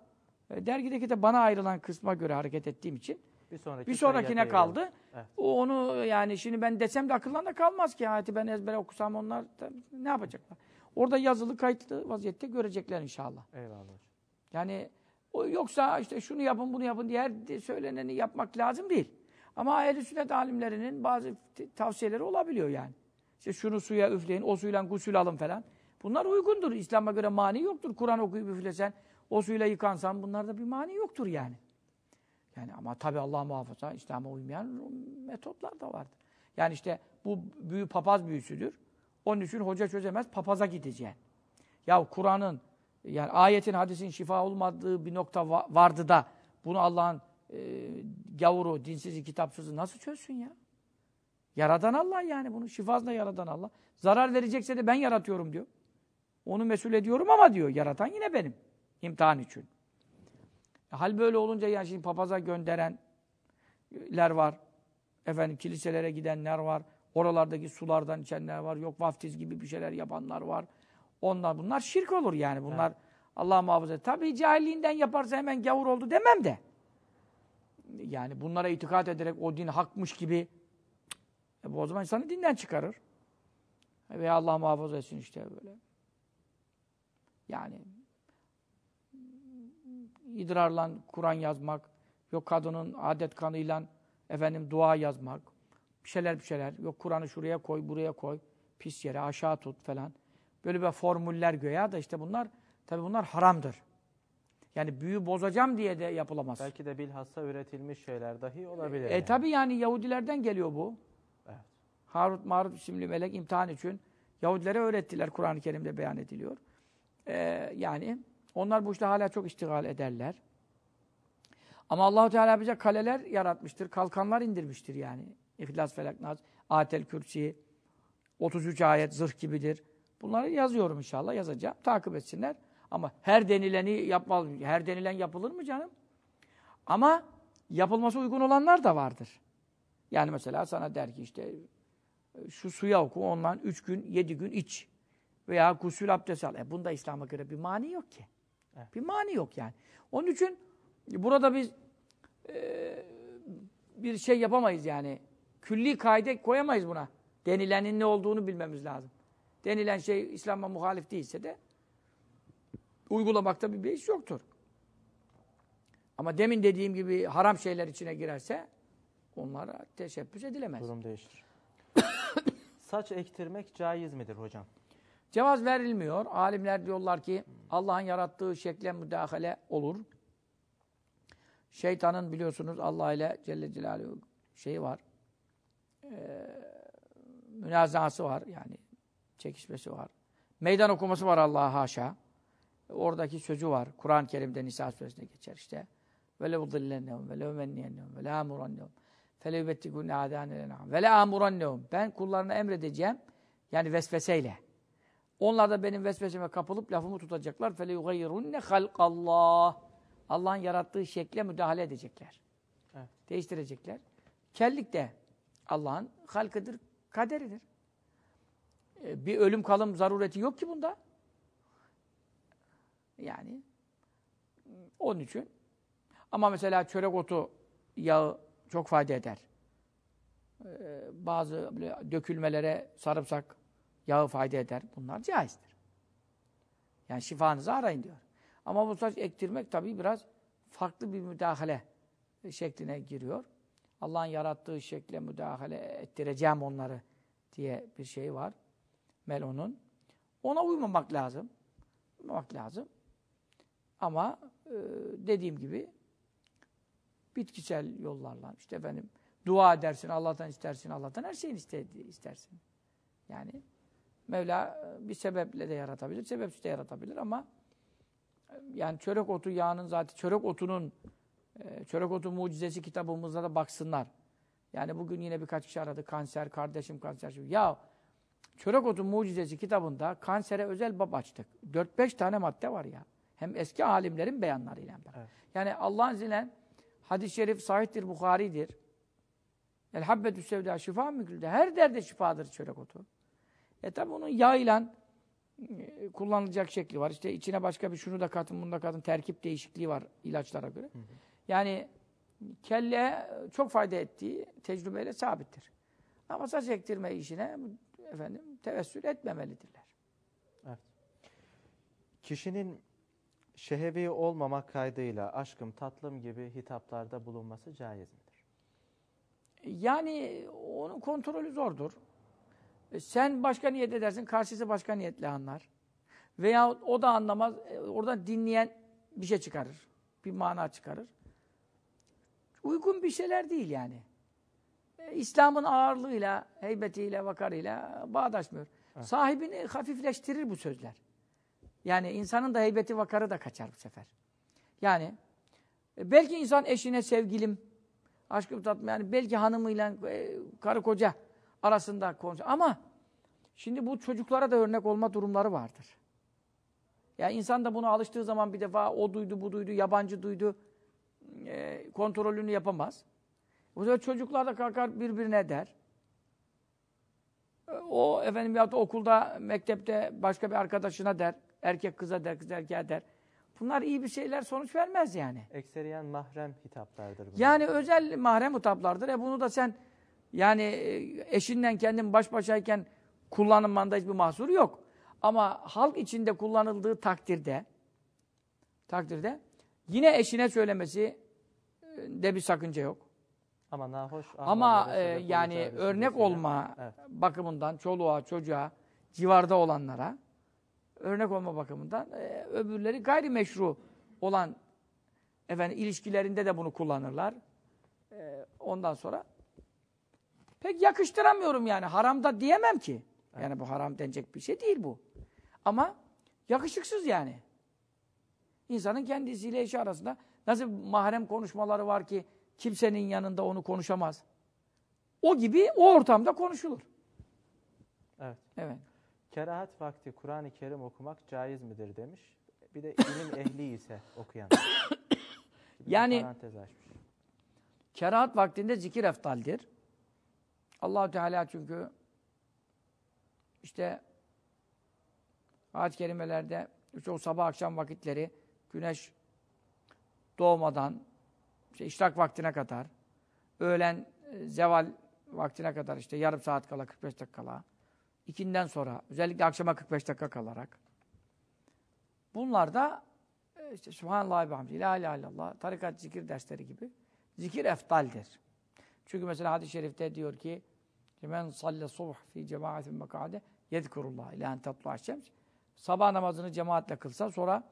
e, dergideki de bana ayrılan kısma göre hareket ettiğim için bir, sonraki bir sonrakine kaldı. Evet. O onu yani şimdi ben desem de akıllarında kalmaz ki. Hayati ben ezbere okusam onlar da, ne yapacaklar? Orada yazılı kayıtlı vaziyette görecekler inşallah. Eyvallah. Yani o, yoksa işte şunu yapın bunu yapın diye her söyleneni yapmak lazım değil. Ama ehl-i sünnet alimlerinin bazı tavsiyeleri olabiliyor yani. İşte şunu suya üfleyin, o suyla gusül alın falan. Bunlar uygundur. İslam'a göre mani yoktur. Kur'an okuyup üflesen, o suyla yıkansan bunlarda bir mani yoktur yani. Yani ama tabii Allah muhafaza İslam'a uymayan metotlar da vardı. Yani işte bu büyü papaz büyüsüdür. Onun için hoca çözemez, papaza gideceksin. Ya Kur'an'ın, yani ayetin, hadisin şifa olmadığı bir nokta vardı da bunu Allah'ın e, gavuru, dinsizi, kitapsızı nasıl çözsün ya? Yaradan Allah yani bunu. Şifasında yaradan Allah. Zarar verecekse de ben yaratıyorum diyor. Onu mesul ediyorum ama diyor yaratan yine benim. imtihan için. Hal böyle olunca yani şimdi papaza gönderenler var. Efendim kiliselere gidenler var. Oralardaki sulardan içenler var. Yok vaftiz gibi bir şeyler yapanlar var. Onlar bunlar şirk olur yani. Bunlar Allah muhafaza. Tabii cahilliğinden yaparsa hemen gavur oldu demem de. Yani bunlara itikat ederek o din hakmış gibi e bu o zaman insanı dinden çıkarır. Veya Allah muhafaza etsin işte böyle. Yani idrarla Kur'an yazmak, yok kadının adet kanıyla efendim dua yazmak, bir şeyler bir şeyler, yok Kur'an'ı şuraya koy, buraya koy, pis yere aşağı tut falan. Böyle bir formüller göya da işte bunlar, tabi bunlar haramdır. Yani büyü bozacağım diye de yapılamaz. Belki de bilhassa üretilmiş şeyler dahi olabilir. E, e yani. e tabi yani Yahudilerden geliyor bu. Evet. Harut Marut isimli melek imtihan için Yahudilere öğrettiler Kur'an-ı Kerim'de beyan ediliyor. Ee, yani onlar bu işte hala çok iştigal ederler. Ama Allah Teala bize kaleler yaratmıştır, kalkanlar indirmiştir yani. İhlas, Felak, Naz, Atel Kürsi, 33 ayet zırh gibidir. Bunları yazıyorum inşallah, yazacağım. Takip etsinler. Ama her denileni yapmaz. Her denilen yapılır mı canım? Ama yapılması uygun olanlar da vardır. Yani mesela sana der ki işte şu suya oku, ondan üç gün, yedi gün iç. Veya gusül abdesti al. E bunda İslam'a göre bir mani yok ki. Evet. Bir mani yok yani. Onun için burada biz e, bir şey yapamayız yani. Külli kaide koyamayız buna. Denilenin ne olduğunu bilmemiz lazım. Denilen şey İslam'a muhalif değilse de uygulamakta bir beis yoktur. Ama demin dediğim gibi haram şeyler içine girerse onlara teşebbüs edilemez. Durum değişir. *coughs* Saç ektirmek caiz midir hocam? Cevaz verilmiyor. Alimler diyorlar ki Allah'ın yarattığı şekle müdahale olur. Şeytanın biliyorsunuz Allah ile Celle Celaluhu şeyi var. E, münazası var yani. Çekişmesi var. Meydan okuması var Allah'a haşa. Oradaki sözü var. Kur'an-ı Kerim'de Nisa suresinde geçer işte. Ve lev zillennehum ve lev menniyennehum ve la amurannehum fe lev bettikunne Ben kullarına emredeceğim. Yani vesveseyle. Onlar da benim vesveseme kapılıp lafımı tutacaklar. فَلَيُغَيِّرُنَّ خَلْقَ Allah'ın yarattığı şekle müdahale edecekler. Evet. Değiştirecekler. Kellik de Allah'ın halkıdır, kaderidir. Ee, bir ölüm kalım zarureti yok ki bunda. Yani onun için. Ama mesela çörek otu yağı çok fayda eder. Ee, bazı dökülmelere sarımsak yağı fayda eder. Bunlar caizdir. Yani şifanızı arayın diyor. Ama bu saç ektirmek tabii biraz farklı bir müdahale e, şekline giriyor. Allah'ın yarattığı şekle müdahale ettireceğim onları diye bir şey var. Melon'un. Ona uymamak lazım. Uymamak lazım. Ama e, dediğim gibi bitkisel yollarla işte efendim dua edersin, Allah'tan istersin, Allah'tan her şeyini iste, istersin. Yani Mevla e, bir sebeple de yaratabilir, sebepsiz de yaratabilir ama e, yani çörek otu yağının zaten çörek otunun e, çörek otu mucizesi kitabımızda da baksınlar. Yani bugün yine birkaç kişi aradı. Kanser, kardeşim kanser. Şimdi. Ya çörek otu mucizesi kitabında kansere özel bab açtık. 4-5 tane madde var ya. Hem eski alimlerin beyanlarıyla beraber. Evet. Yani Allah'ın izniyle hadis-i şerif sahihtir, Bukhari'dir. El habbetü sevda şifa mükülde. Her derde şifadır çörek otu. E tabi onun yağıyla e, kullanılacak şekli var. İşte içine başka bir şunu da katın, bunu da katın. Terkip değişikliği var ilaçlara göre. Hı hı. Yani kelle çok fayda ettiği tecrübeyle sabittir. Ama saç ektirme işine efendim tevessül etmemelidirler. Evet. Kişinin şehevi olmamak kaydıyla aşkım tatlım gibi hitaplarda bulunması caiz midir? Yani onun kontrolü zordur. E, sen başka niyet edersin, karşısı başka niyetle anlar. Veya o da anlamaz, e, oradan dinleyen bir şey çıkarır. Bir mana çıkarır. Uygun bir şeyler değil yani. E, İslam'ın ağırlığıyla, heybetiyle, vakarıyla bağdaşmıyor. Evet. Sahibini hafifleştirir bu sözler. Yani insanın da heybeti, vakarı da kaçar bu sefer. Yani belki insan eşine sevgilim, aşkım tatma yani belki hanımıyla, karı koca arasında konuş. Ama şimdi bu çocuklara da örnek olma durumları vardır. Ya yani insan da bunu alıştığı zaman bir defa o duydu, bu duydu, yabancı duydu e, kontrolünü yapamaz. O zaman çocuklar da kalkar birbirine der. E, o efendim ya da okulda, mektepte başka bir arkadaşına der. Erkek kıza der, kız erkeğe der. Bunlar iyi bir şeyler sonuç vermez yani. Ekseriyen mahrem hitaplardır. Bunlar. Yani özel mahrem hitaplardır. E bunu da sen yani e, eşinden kendin baş başayken kullanılmanda hiçbir mahsur yok. Ama halk içinde kullanıldığı takdirde takdirde yine eşine söylemesi e, de bir sakınca yok. Ama nahoş. Ama e, yani örnek olma evet. bakımından çoluğa, çocuğa, civarda olanlara örnek olma bakımından e, öbürleri gayrimeşru olan efendim ilişkilerinde de bunu kullanırlar. E, ondan sonra pek yakıştıramıyorum yani. Haramda diyemem ki. Yani bu haram denecek bir şey değil bu. Ama yakışıksız yani. İnsanın kendisiyle eşi arasında nasıl mahrem konuşmaları var ki kimsenin yanında onu konuşamaz. O gibi o ortamda konuşulur. Evet. Evet. Kerahat vakti Kur'an-ı Kerim okumak caiz midir demiş. Bir de ilim *coughs* ehli ise okuyan. yani kerahat vaktinde zikir eftaldir allah Teala çünkü işte ayet-i kerimelerde işte o sabah akşam vakitleri güneş doğmadan işte işrak vaktine kadar öğlen e, zeval vaktine kadar işte yarım saat kala 45 dakika kala ikinden sonra özellikle akşama 45 dakika kalarak bunlar da e, işte Subhanallah ve hamd, ilahe illallah, tarikat zikir dersleri gibi zikir eftaldir. Çünkü mesela hadis-i şerifte diyor ki men salle subh fi cemaatin mekade yedkurullah ile en tatlu şems. Sabah namazını cemaatle kılsa sonra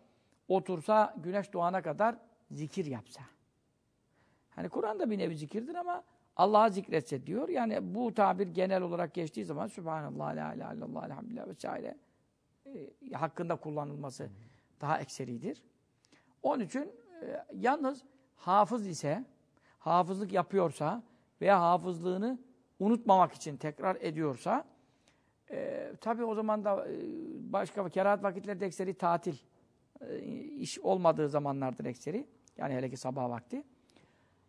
otursa güneş doğana kadar zikir yapsa. Hani Kur'an'da bir nevi zikirdir ama Allah'a zikretse diyor. Yani bu tabir genel olarak geçtiği zaman Sübhanallah, la ilahe illallah, elhamdülillah vesaire e, hakkında kullanılması hmm. daha ekseridir. Onun için e, yalnız hafız ise, hafızlık yapıyorsa veya hafızlığını unutmamak için tekrar ediyorsa e, tabii o zaman da e, başka kerahat vakitleri ekseri tatil e, iş olmadığı zamanlardır ekseri. Yani hele ki sabah vakti.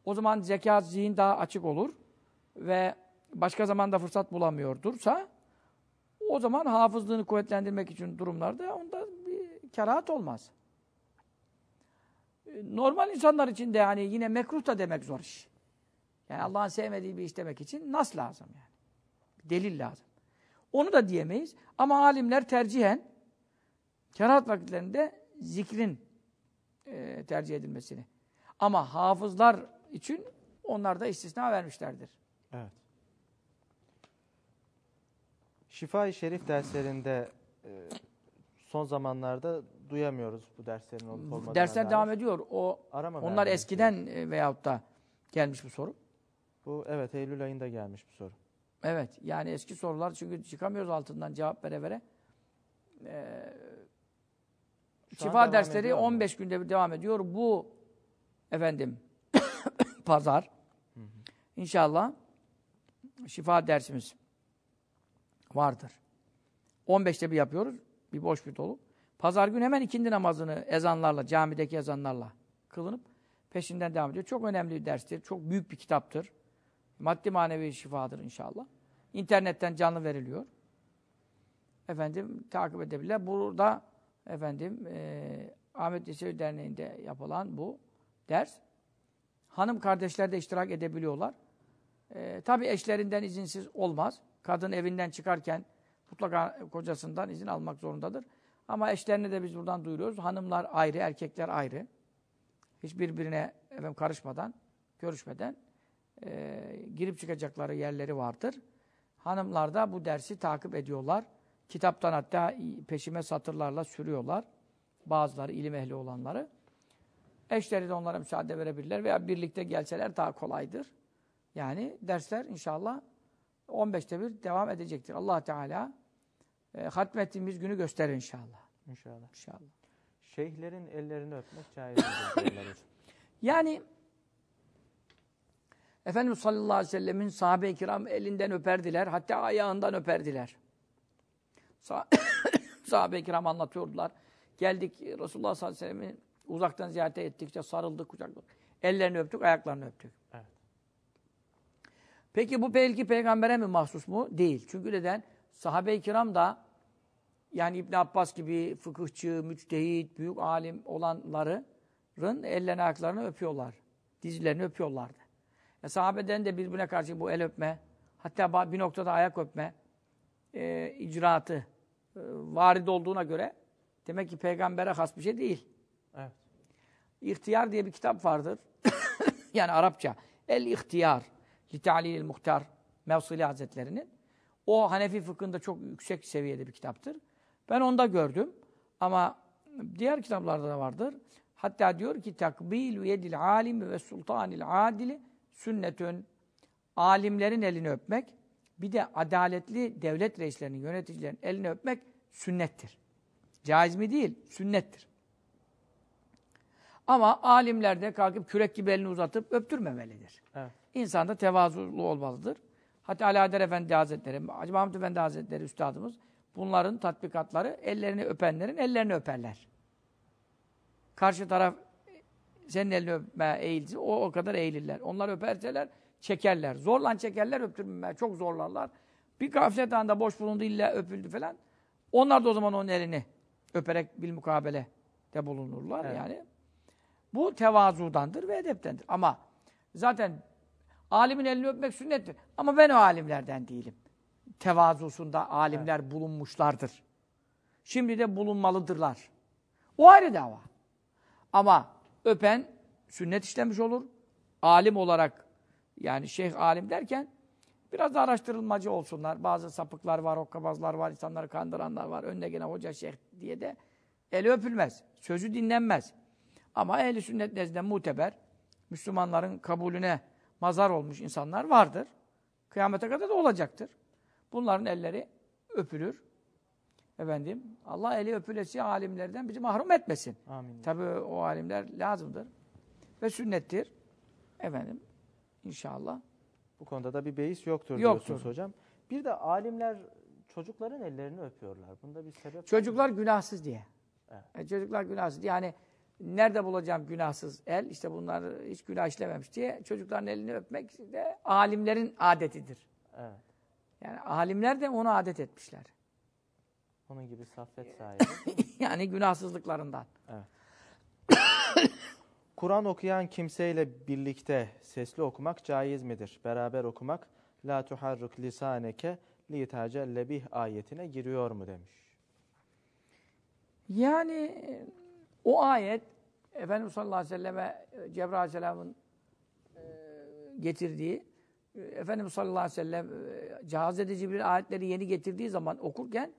O zaman zeka zihin daha açık olur ve başka zamanda fırsat bulamıyordursa o zaman hafızlığını kuvvetlendirmek için durumlarda onda bir kerahat olmaz. E, normal insanlar için de yani yine mekruh da demek zor iş. Yani Allah'ın sevmediği bir iş demek için nas lazım yani. Delil lazım. Onu da diyemeyiz. Ama alimler tercihen kerahat vakitlerinde zikrin e, tercih edilmesini. Ama hafızlar için onlar da istisna vermişlerdir. Evet. Şifa-i Şerif derslerinde e, son zamanlarda duyamıyoruz bu derslerin olup olmadığını. Dersler devam ediyor. O Arama onlar eskiden e, veyahut da gelmiş bu soru. Bu evet Eylül ayında gelmiş bu soru. Evet yani eski sorular çünkü çıkamıyoruz altından cevap vere vere. Ee, şifa dersleri 15 günde bir devam ediyor. Bu efendim *coughs* pazar hı inşallah şifa dersimiz vardır. 15'te bir yapıyoruz. Bir boş bir dolu. Pazar günü hemen ikindi namazını ezanlarla, camideki ezanlarla kılınıp peşinden devam ediyor. Çok önemli bir derstir. Çok büyük bir kitaptır. Maddi manevi şifadır inşallah. İnternetten canlı veriliyor. Efendim takip edebilirler. Burada efendim e, Ahmet Yesevi Derneği'nde yapılan bu ders. Hanım kardeşler de iştirak edebiliyorlar. E, tabii eşlerinden izinsiz olmaz. Kadın evinden çıkarken mutlaka kocasından izin almak zorundadır. Ama eşlerini de biz buradan duyuruyoruz. Hanımlar ayrı, erkekler ayrı. Hiçbirbirine birbirine efendim, karışmadan, görüşmeden e, girip çıkacakları yerleri vardır. Hanımlar da bu dersi takip ediyorlar. Kitaptan hatta peşime satırlarla sürüyorlar. Bazıları ilim ehli olanları. Eşleri de onlara müsaade verebilirler veya birlikte gelseler daha kolaydır. Yani dersler inşallah 15'te bir devam edecektir. Allah Teala e, hatmettiğimiz günü gösterir inşallah. İnşallah. İnşallah. Şeyhlerin ellerini öpmek caiz *coughs* yani Efendimiz sallallahu aleyhi ve sellemin sahabe-i kiram elinden öperdiler. Hatta ayağından öperdiler. Sah *coughs* sahabe-i kiram anlatıyordular. Geldik Resulullah sallallahu aleyhi ve sellem'i uzaktan ziyarete ettikçe sarıldık, kucakladık. Ellerini öptük, ayaklarını öptük. Peki bu belki peygambere mi mahsus mu? Değil. Çünkü neden? Sahabe-i kiram da yani İbn Abbas gibi fıkıhçı, müçtehit, büyük alim olanların ellerini ayaklarını öpüyorlar. Dizlerini öpüyorlardı. E, sahabeden de birbirine karşı bu el öpme, hatta bir noktada ayak öpme e, icraatı e, varid olduğuna göre demek ki peygambere has bir şey değil. Evet. İhtiyar diye bir kitap vardır. *coughs* yani Arapça. El İhtiyar. Litalil Muhtar. Mevsili Hazretleri'nin. O Hanefi fıkhında çok yüksek seviyede bir kitaptır. Ben onda gördüm. Ama diğer kitaplarda da vardır. Hatta diyor ki Takbil yedil alimi ve sultanil adili sünnetün, alimlerin elini öpmek, bir de adaletli devlet reislerinin, yöneticilerin elini öpmek sünnettir. Caiz mi değil, sünnettir. Ama alimler de kalkıp kürek gibi elini uzatıp öptürmemelidir. Evet. İnsan da tevazulu olmalıdır. Hatta Alaeddin Efendi Hazretleri, Hacı Mahmud Efendi Hazretleri üstadımız bunların tatbikatları ellerini öpenlerin ellerini öperler. Karşı taraf senin elini öpme eğilsin. O o kadar eğilirler. Onlar öperseler çekerler. zorlan çekerler öptürmeme. Çok zorlarlar. Bir gaflet anda boş bulundu illa öpüldü falan. Onlar da o zaman onun elini öperek bir mukabele de bulunurlar evet. yani. Bu tevazudandır ve edeptendir. Ama zaten alimin elini öpmek sünnettir. Ama ben o alimlerden değilim. Tevazusunda alimler evet. bulunmuşlardır. Şimdi de bulunmalıdırlar. O ayrı dava. Ama Öpen sünnet işlemiş olur. Alim olarak yani şeyh alim derken biraz da araştırılmacı olsunlar. Bazı sapıklar var, okkabazlar var, insanları kandıranlar var. Önüne gelen hoca şeyh diye de eli öpülmez. Sözü dinlenmez. Ama ehli sünnet nezdinde muteber Müslümanların kabulüne mazar olmuş insanlar vardır. Kıyamete kadar da olacaktır. Bunların elleri öpülür. Efendim Allah eli öpülesi alimlerden bizi mahrum etmesin. Amin. Tabi o alimler lazımdır. Ve sünnettir. Efendim inşallah. Bu konuda da bir beis yoktur, yoktur. diyorsunuz hocam. Bir de alimler çocukların ellerini öpüyorlar. Bunda bir sebep Çocuklar günahsız diye. Evet. E, çocuklar günahsız diye. Yani nerede bulacağım günahsız el? İşte bunlar hiç günah işlememiş diye çocukların elini öpmek de alimlerin adetidir. Evet. Yani alimler de onu adet etmişler. Onun gibi saffet ee, sahibi. *laughs* yani günahsızlıklarından. Evet. *coughs* Kur'an okuyan kimseyle birlikte sesli okumak caiz midir? Beraber okumak la tuharruk lisaneke li tacelle bih ayetine giriyor mu demiş. Yani e, o ayet Efendimiz sallallahu aleyhi ve selleme e, Cebrail aleyhisselamın e, getirdiği Efendimiz sallallahu aleyhi ve sellem cihaz edici bir ayetleri yeni getirdiği zaman okurken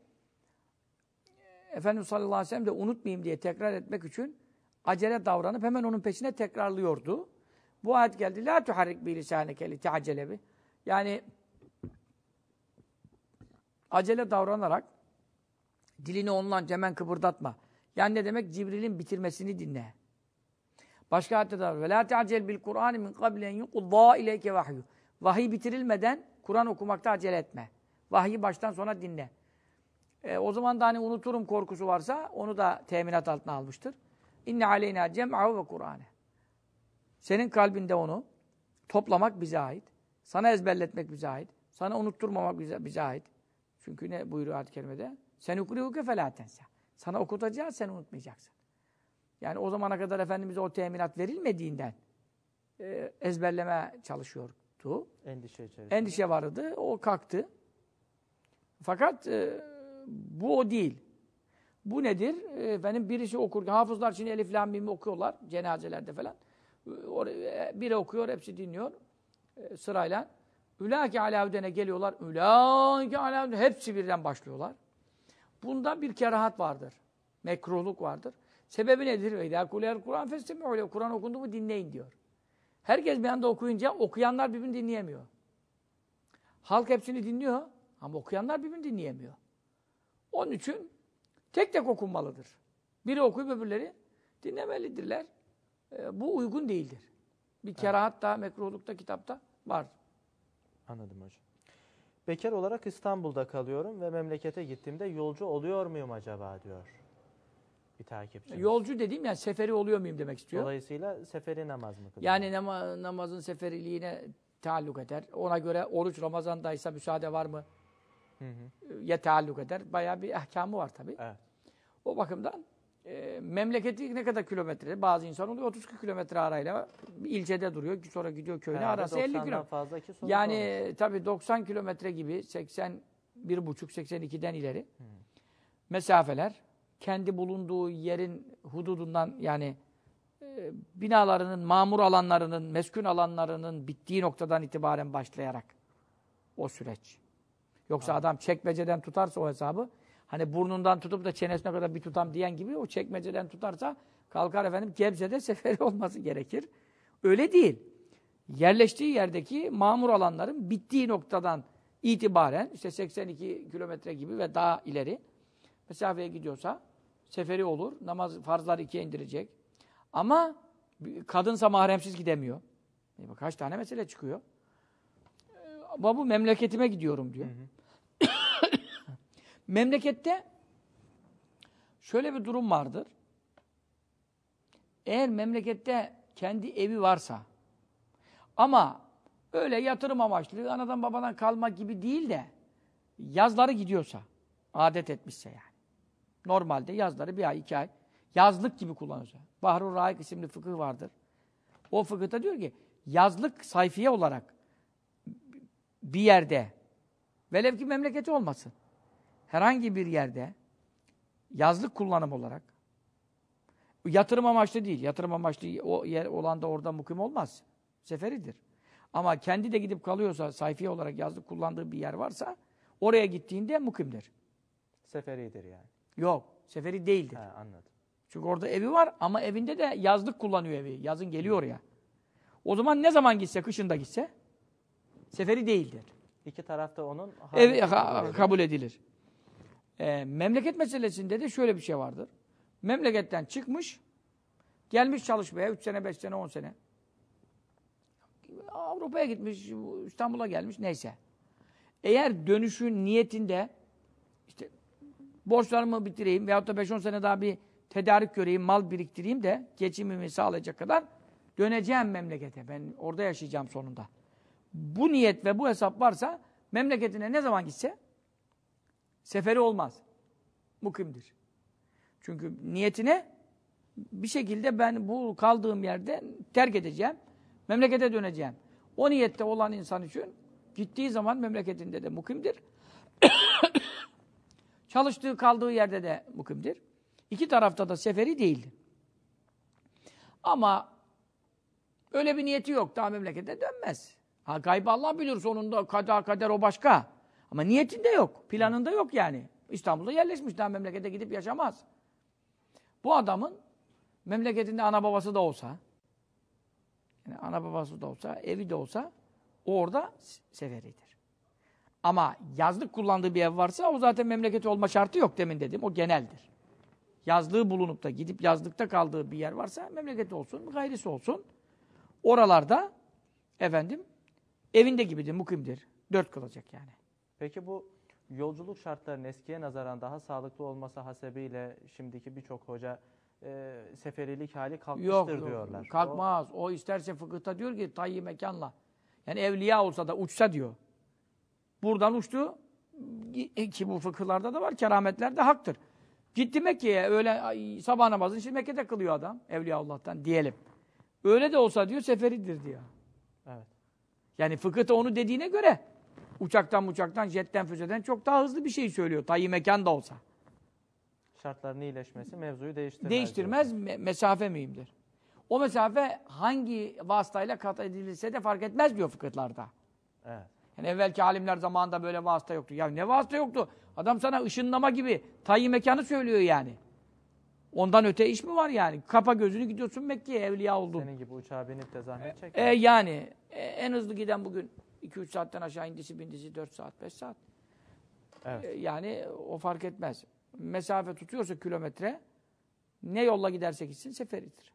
Efendimiz sallallahu aleyhi ve sellem de unutmayayım diye tekrar etmek için acele davranıp hemen onun peşine tekrarlıyordu. Bu ayet geldi. La tuharrik bi lisanike li te'acelebi. Yani acele davranarak dilini ondan cemen kıpırdatma. Yani ne demek? Cibril'in bitirmesini dinle. Başka ayette de var. Ve la te'acel bil Kur'an min kablen yukudda ileyke vahyu. Vahiy bitirilmeden Kur'an okumakta acele etme. Vahyi baştan sona dinle. E, o zaman da hani unuturum korkusu varsa onu da teminat altına almıştır. İnne aleyna cem'ahu ve Kur'an'e. Senin kalbinde onu toplamak bize ait. Sana ezberletmek bize ait. Sana unutturmamak bize, bize ait. Çünkü ne buyuruyor ayet-i kerimede? Sen ukrihuke felâtense. Sana okutacağız, sen unutmayacaksın. Yani o zamana kadar Efendimiz'e o teminat verilmediğinden e, ezberleme çalışıyordu. Endişe içerisinde. Endişe vardı. O kalktı. Fakat e, bu o değil. Bu nedir? Efendim ee, birisi okurken, hafızlar için elif lam mimi okuyorlar cenazelerde falan. Ee, e, biri okuyor, hepsi dinliyor e, sırayla. Ülâke alâvdene geliyorlar. Ülâke alâvdene. Hepsi birden başlıyorlar. Bunda bir kerahat vardır. Mekruhluk vardır. Sebebi nedir? Veydâ kuleyel Kur'an festemûle. Kur'an okundu mu dinleyin diyor. Herkes bir anda okuyunca okuyanlar birbirini dinleyemiyor. Halk hepsini dinliyor ama okuyanlar birbirini dinleyemiyor. Onun için tek tek okunmalıdır. Biri okuyup öbürleri dinlemelidirler. E, bu uygun değildir. Bir kerahat da, mekruhlukta, kitapta var. Anladım hocam. Bekar olarak İstanbul'da kalıyorum ve memlekete gittiğimde yolcu oluyor muyum acaba diyor bir takipçi. Yolcu dediğim yani seferi oluyor muyum demek istiyor. Dolayısıyla seferi namaz mı kılıyor? Yani nama, namazın seferiliğine taalluk eder. Ona göre oruç Ramazan'daysa müsaade var mı? ya taalluk eder. Bayağı bir ahkamı var tabii. Evet. O bakımdan e, memleketi ne kadar kilometre? Bazı insan oluyor 30 kilometre arayla bir ilçede duruyor. Sonra gidiyor köyüne Herhalde arası 50 kilometre. Yani olur. tabii 90 kilometre gibi 81 buçuk 82'den ileri hmm. mesafeler kendi bulunduğu yerin hududundan yani e, binalarının, mamur alanlarının, meskun alanlarının bittiği noktadan itibaren başlayarak o süreç. Yoksa adam çekmeceden tutarsa o hesabı hani burnundan tutup da çenesine kadar bir tutam diyen gibi o çekmeceden tutarsa kalkar efendim Gebze'de *laughs* seferi olması gerekir. Öyle değil. Yerleştiği yerdeki mamur alanların bittiği noktadan itibaren işte 82 kilometre gibi ve daha ileri mesafeye gidiyorsa seferi olur. Namaz farzları ikiye indirecek. Ama kadınsa mahremsiz gidemiyor. E, kaç tane mesele çıkıyor. E, ama bu memleketime gidiyorum diyor. Hı hı. Memlekette şöyle bir durum vardır. Eğer memlekette kendi evi varsa ama öyle yatırım amaçlı, anadan babadan kalma gibi değil de yazları gidiyorsa, adet etmişse yani. Normalde yazları bir ay, iki ay yazlık gibi kullanıyorsa. Bahru Raik isimli fıkıh vardır. O fıkıhta diyor ki yazlık sayfiye olarak bir yerde velev ki memleketi olmasın herhangi bir yerde yazlık kullanım olarak yatırım amaçlı değil. Yatırım amaçlı o yer olan da orada mukim olmaz. Seferidir. Ama kendi de gidip kalıyorsa, sayfiye olarak yazlık kullandığı bir yer varsa oraya gittiğinde mukimdir. Seferidir yani. Yok, seferi değildir. He, anladım. Çünkü orada evi var ama evinde de yazlık kullanıyor evi. Yazın geliyor oraya. O zaman ne zaman gitse, kışın da gitse seferi değildir. İki tarafta onun Evi, ha, kabul edilir. E, memleket meselesinde de şöyle bir şey vardır. Memleketten çıkmış, gelmiş çalışmaya 3 sene, 5 sene, 10 sene. Avrupa'ya gitmiş, İstanbul'a gelmiş, neyse. Eğer dönüşün niyetinde işte borçlarımı bitireyim veyahut da 5-10 sene daha bir tedarik göreyim, mal biriktireyim de geçimimi sağlayacak kadar döneceğim memlekete. Ben orada yaşayacağım sonunda. Bu niyet ve bu hesap varsa memleketine ne zaman gitse Seferi olmaz. Mukimdir. Çünkü niyetine bir şekilde ben bu kaldığım yerde terk edeceğim. Memlekete döneceğim. O niyette olan insan için gittiği zaman memleketinde de mukimdir. *coughs* Çalıştığı kaldığı yerde de mukimdir. İki tarafta da seferi değildir. Ama öyle bir niyeti yok. Daha memlekete dönmez. Ha gaybı Allah bilir sonunda kada kader o başka. Ama niyetinde yok. Planında yok yani. İstanbul'da yerleşmiş. Daha memlekete gidip yaşamaz. Bu adamın memleketinde ana babası da olsa yani ana babası da olsa, evi de olsa orada seferidir. Ama yazlık kullandığı bir ev varsa o zaten memleketi olma şartı yok demin dedim. O geneldir. Yazlığı bulunup da gidip yazlıkta kaldığı bir yer varsa memleketi olsun, gayrisi olsun. Oralarda efendim evinde gibidir, mukimdir. Dört kılacak yani. Peki bu yolculuk şartlarının eskiye nazaran daha sağlıklı olması hasebiyle şimdiki birçok hoca e, seferilik hali kalkmıştır yok, diyorlar. kalkmaz. O, o isterse fıkıhta diyor ki tayyi mekanla. Yani evliya olsa da uçsa diyor. Buradan uçtu e, ki bu fıkıhlarda da var. Kerametler de haktır. Gitti Mekke'ye öyle sabah namazını şimdi Mekke'de kılıyor adam evliya Allah'tan diyelim. Öyle de olsa diyor seferidir diyor. Evet. Yani fıkıhta onu dediğine göre Uçaktan uçaktan, jetten, füzeden çok daha hızlı bir şey söylüyor. Tayyi mekan da olsa. Şartların iyileşmesi mevzuyu değiştirmez. Değiştirmez, me mesafe mühimdir. O mesafe hangi vasıtayla kat edilirse de fark etmez diyor fıkıhlarda. Evet. Yani evvelki alimler zamanında böyle vasıta yoktu. Ya ne vasıta yoktu? Adam sana ışınlama gibi tayyi mekanı söylüyor yani. Ondan öte iş mi var yani? Kapa gözünü gidiyorsun Mekke'ye evliya oldun. Senin gibi uçağa binip de zahmet çek. E, e, yani e, en hızlı giden bugün 2-3 saatten aşağı indisi bindisi 4 saat 5 saat. Evet. E, yani o fark etmez. Mesafe tutuyorsa kilometre ne yolla giderse gitsin seferidir.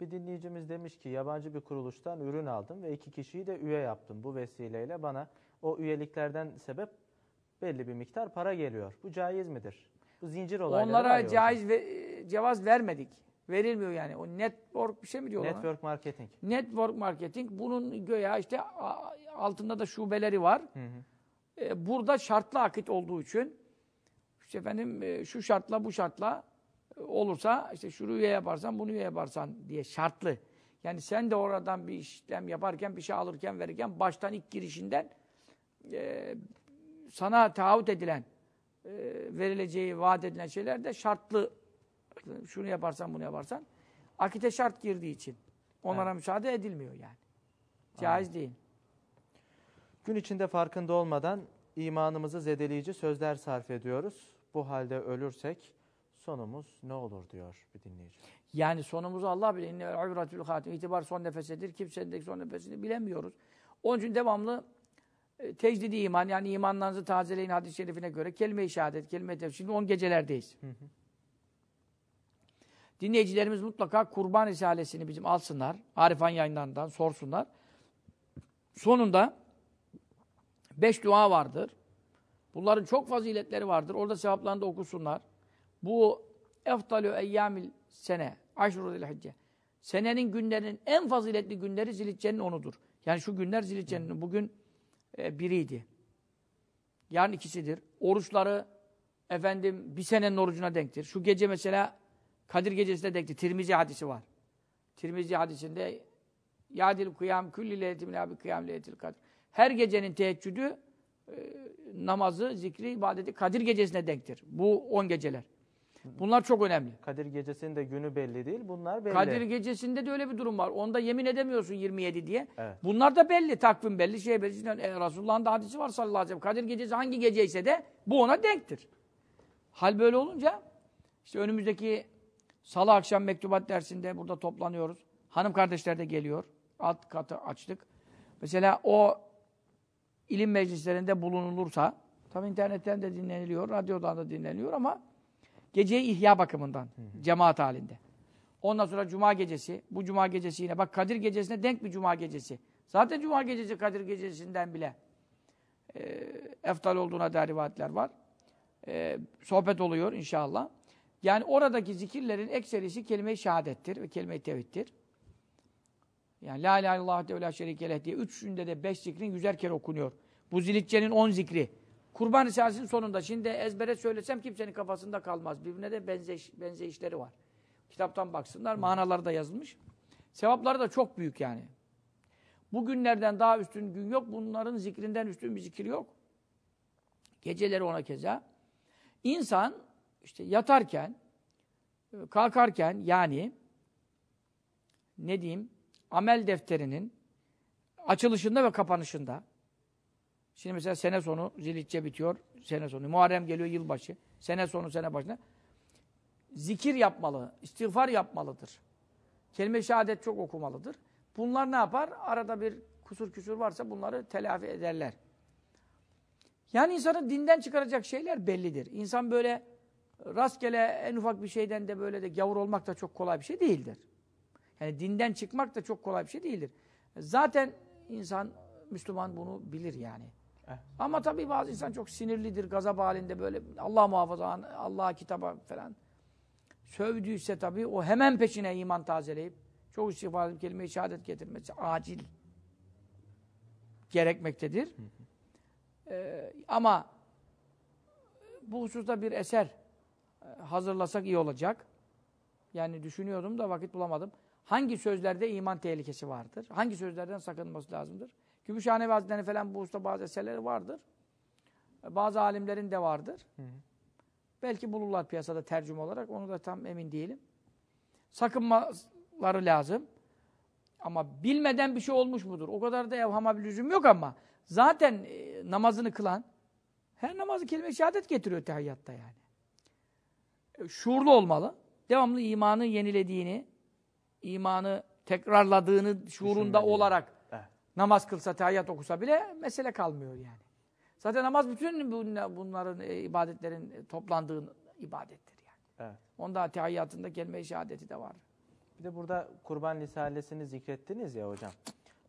Bir dinleyicimiz demiş ki yabancı bir kuruluştan ürün aldım ve iki kişiyi de üye yaptım. Bu vesileyle bana o üyeliklerden sebep belli bir miktar para geliyor. Bu caiz midir? Bu zincir olayları Onlara caiz ve, e, cevaz vermedik. Verilmiyor yani. O network bir şey mi diyorlar? Network ona? marketing. Network marketing. Bunun göya işte altında da şubeleri var. Hı hı. E, burada şartlı akit olduğu için işte efendim e, şu şartla bu şartla e, olursa işte şunu üye yaparsan bunu üye yaparsan diye şartlı. Yani sen de oradan bir işlem yaparken bir şey alırken verirken baştan ilk girişinden sana taahhüt edilen verileceği vaat edilen şeyler de şartlı. Şunu yaparsan bunu yaparsan. Akite şart girdiği için onlara evet. müsaade edilmiyor yani. Caiz Aynen. değil. Gün içinde farkında olmadan imanımızı zedeleyici sözler sarf ediyoruz. Bu halde ölürsek sonumuz ne olur diyor bir dinleyici. Yani sonumuzu Allah bilir. İnne ibretül hatim. İtibar son nefesedir. Kimsenin son nefesini bilemiyoruz. Onun için devamlı e, tecdidi iman yani imanlarınızı tazeleyin hadis-i şerifine göre kelime-i şehadet, kelime-i tevhid. Şimdi 10 gecelerdeyiz. Hı hı. Dinleyicilerimiz mutlaka kurban risalesini bizim alsınlar. Arifan yayınlarından sorsunlar. Sonunda Beş dua vardır. Bunların çok faziletleri vardır. Orada sevaplarını da okusunlar. Bu eftalü eyyamil sene, aşru zilhicce. Senenin günlerinin en faziletli günleri zilhiccenin onudur. Yani şu günler zilhiccenin bugün e, biriydi. Yarın ikisidir. Oruçları efendim bir senenin orucuna denktir. Şu gece mesela Kadir gecesine denktir. Tirmizi hadisi var. Tirmizi hadisinde Yadil kıyam külli leyletimine abi kıyam leyletil kadir her gecenin teheccüdü e, namazı, zikri, ibadeti Kadir gecesine denktir. Bu on geceler. Bunlar çok önemli. Kadir gecesinin de günü belli değil. Bunlar belli. Kadir gecesinde de öyle bir durum var. Onda yemin edemiyorsun 27 diye. Evet. Bunlar da belli. Takvim belli. Şey belli. E, Resulullah'ın da hadisi var sallallahu aleyhi ve sellem. Kadir gecesi hangi geceyse de bu ona denktir. Hal böyle olunca işte önümüzdeki salı akşam mektubat dersinde burada toplanıyoruz. Hanım kardeşler de geliyor. Alt katı açtık. Mesela o ilim meclislerinde bulunulursa, tabi internetten de dinleniliyor, radyodan da dinleniliyor ama geceyi ihya bakımından, hı hı. cemaat halinde. Ondan sonra cuma gecesi, bu cuma gecesi yine bak Kadir gecesine denk bir cuma gecesi. Zaten cuma gecesi Kadir gecesinden bile e, eftal olduğuna dair rivayetler var. E, sohbet oluyor inşallah. Yani oradaki zikirlerin ekserisi kelime-i şehadettir ve kelime-i tevhiddir. Yani la ilahe illallah de la şerikeleh diye üç de beş zikrin yüzer kere okunuyor. Bu zilikçenin on zikri. Kurban Risalesi'nin sonunda. Şimdi ezbere söylesem kimsenin kafasında kalmaz. Birbirine de benzeş, benzeyişleri var. Kitaptan baksınlar. Manaları da yazılmış. Sevapları da çok büyük yani. Bu günlerden daha üstün gün yok. Bunların zikrinden üstün bir zikir yok. Geceleri ona keza. İnsan işte yatarken, e, kalkarken yani ne diyeyim amel defterinin açılışında ve kapanışında şimdi mesela sene sonu zilitçe bitiyor, sene sonu Muharrem geliyor yılbaşı, sene sonu sene başına zikir yapmalı, istiğfar yapmalıdır. Kelime-i şehadet çok okumalıdır. Bunlar ne yapar? Arada bir kusur küsur varsa bunları telafi ederler. Yani insanı dinden çıkaracak şeyler bellidir. İnsan böyle rastgele en ufak bir şeyden de böyle de gavur olmak da çok kolay bir şey değildir. Yani dinden çıkmak da çok kolay bir şey değildir. Zaten insan, Müslüman bunu bilir yani. Eh. Ama tabii bazı insan çok sinirlidir, gazap halinde böyle Allah muhafaza, Allah kitaba falan. Sövdüyse tabii o hemen peşine iman tazeleyip çok istiğfar edip kelime-i şehadet getirmesi acil gerekmektedir. Ee, ama bu hususta bir eser e, hazırlasak iyi olacak. Yani düşünüyordum da vakit bulamadım. Hangi sözlerde iman tehlikesi vardır? Hangi sözlerden sakınması lazımdır? Gümüşhane Hazretleri'nin falan bu usta bazı eserleri vardır. E, bazı alimlerin de vardır. Hı hı. Belki bulurlar piyasada tercüme olarak. Onu da tam emin değilim. Sakınmaları lazım. Ama bilmeden bir şey olmuş mudur? O kadar da evhama bir lüzum yok ama zaten e, namazını kılan her namazı kelime-i şehadet getiriyor tehiyyatta yani. E, şuurlu olmalı. Devamlı imanı yenilediğini, imanı tekrarladığını şuurunda olarak evet. namaz kılsa, tahiyyat okusa bile mesele kalmıyor yani. Zaten namaz bütün bunların e, ibadetlerin e, toplandığı ibadettir yani. Evet. Onda tahiyyatında kelime-i şehadeti de var. Bir de burada kurban lisalesini zikrettiniz ya hocam.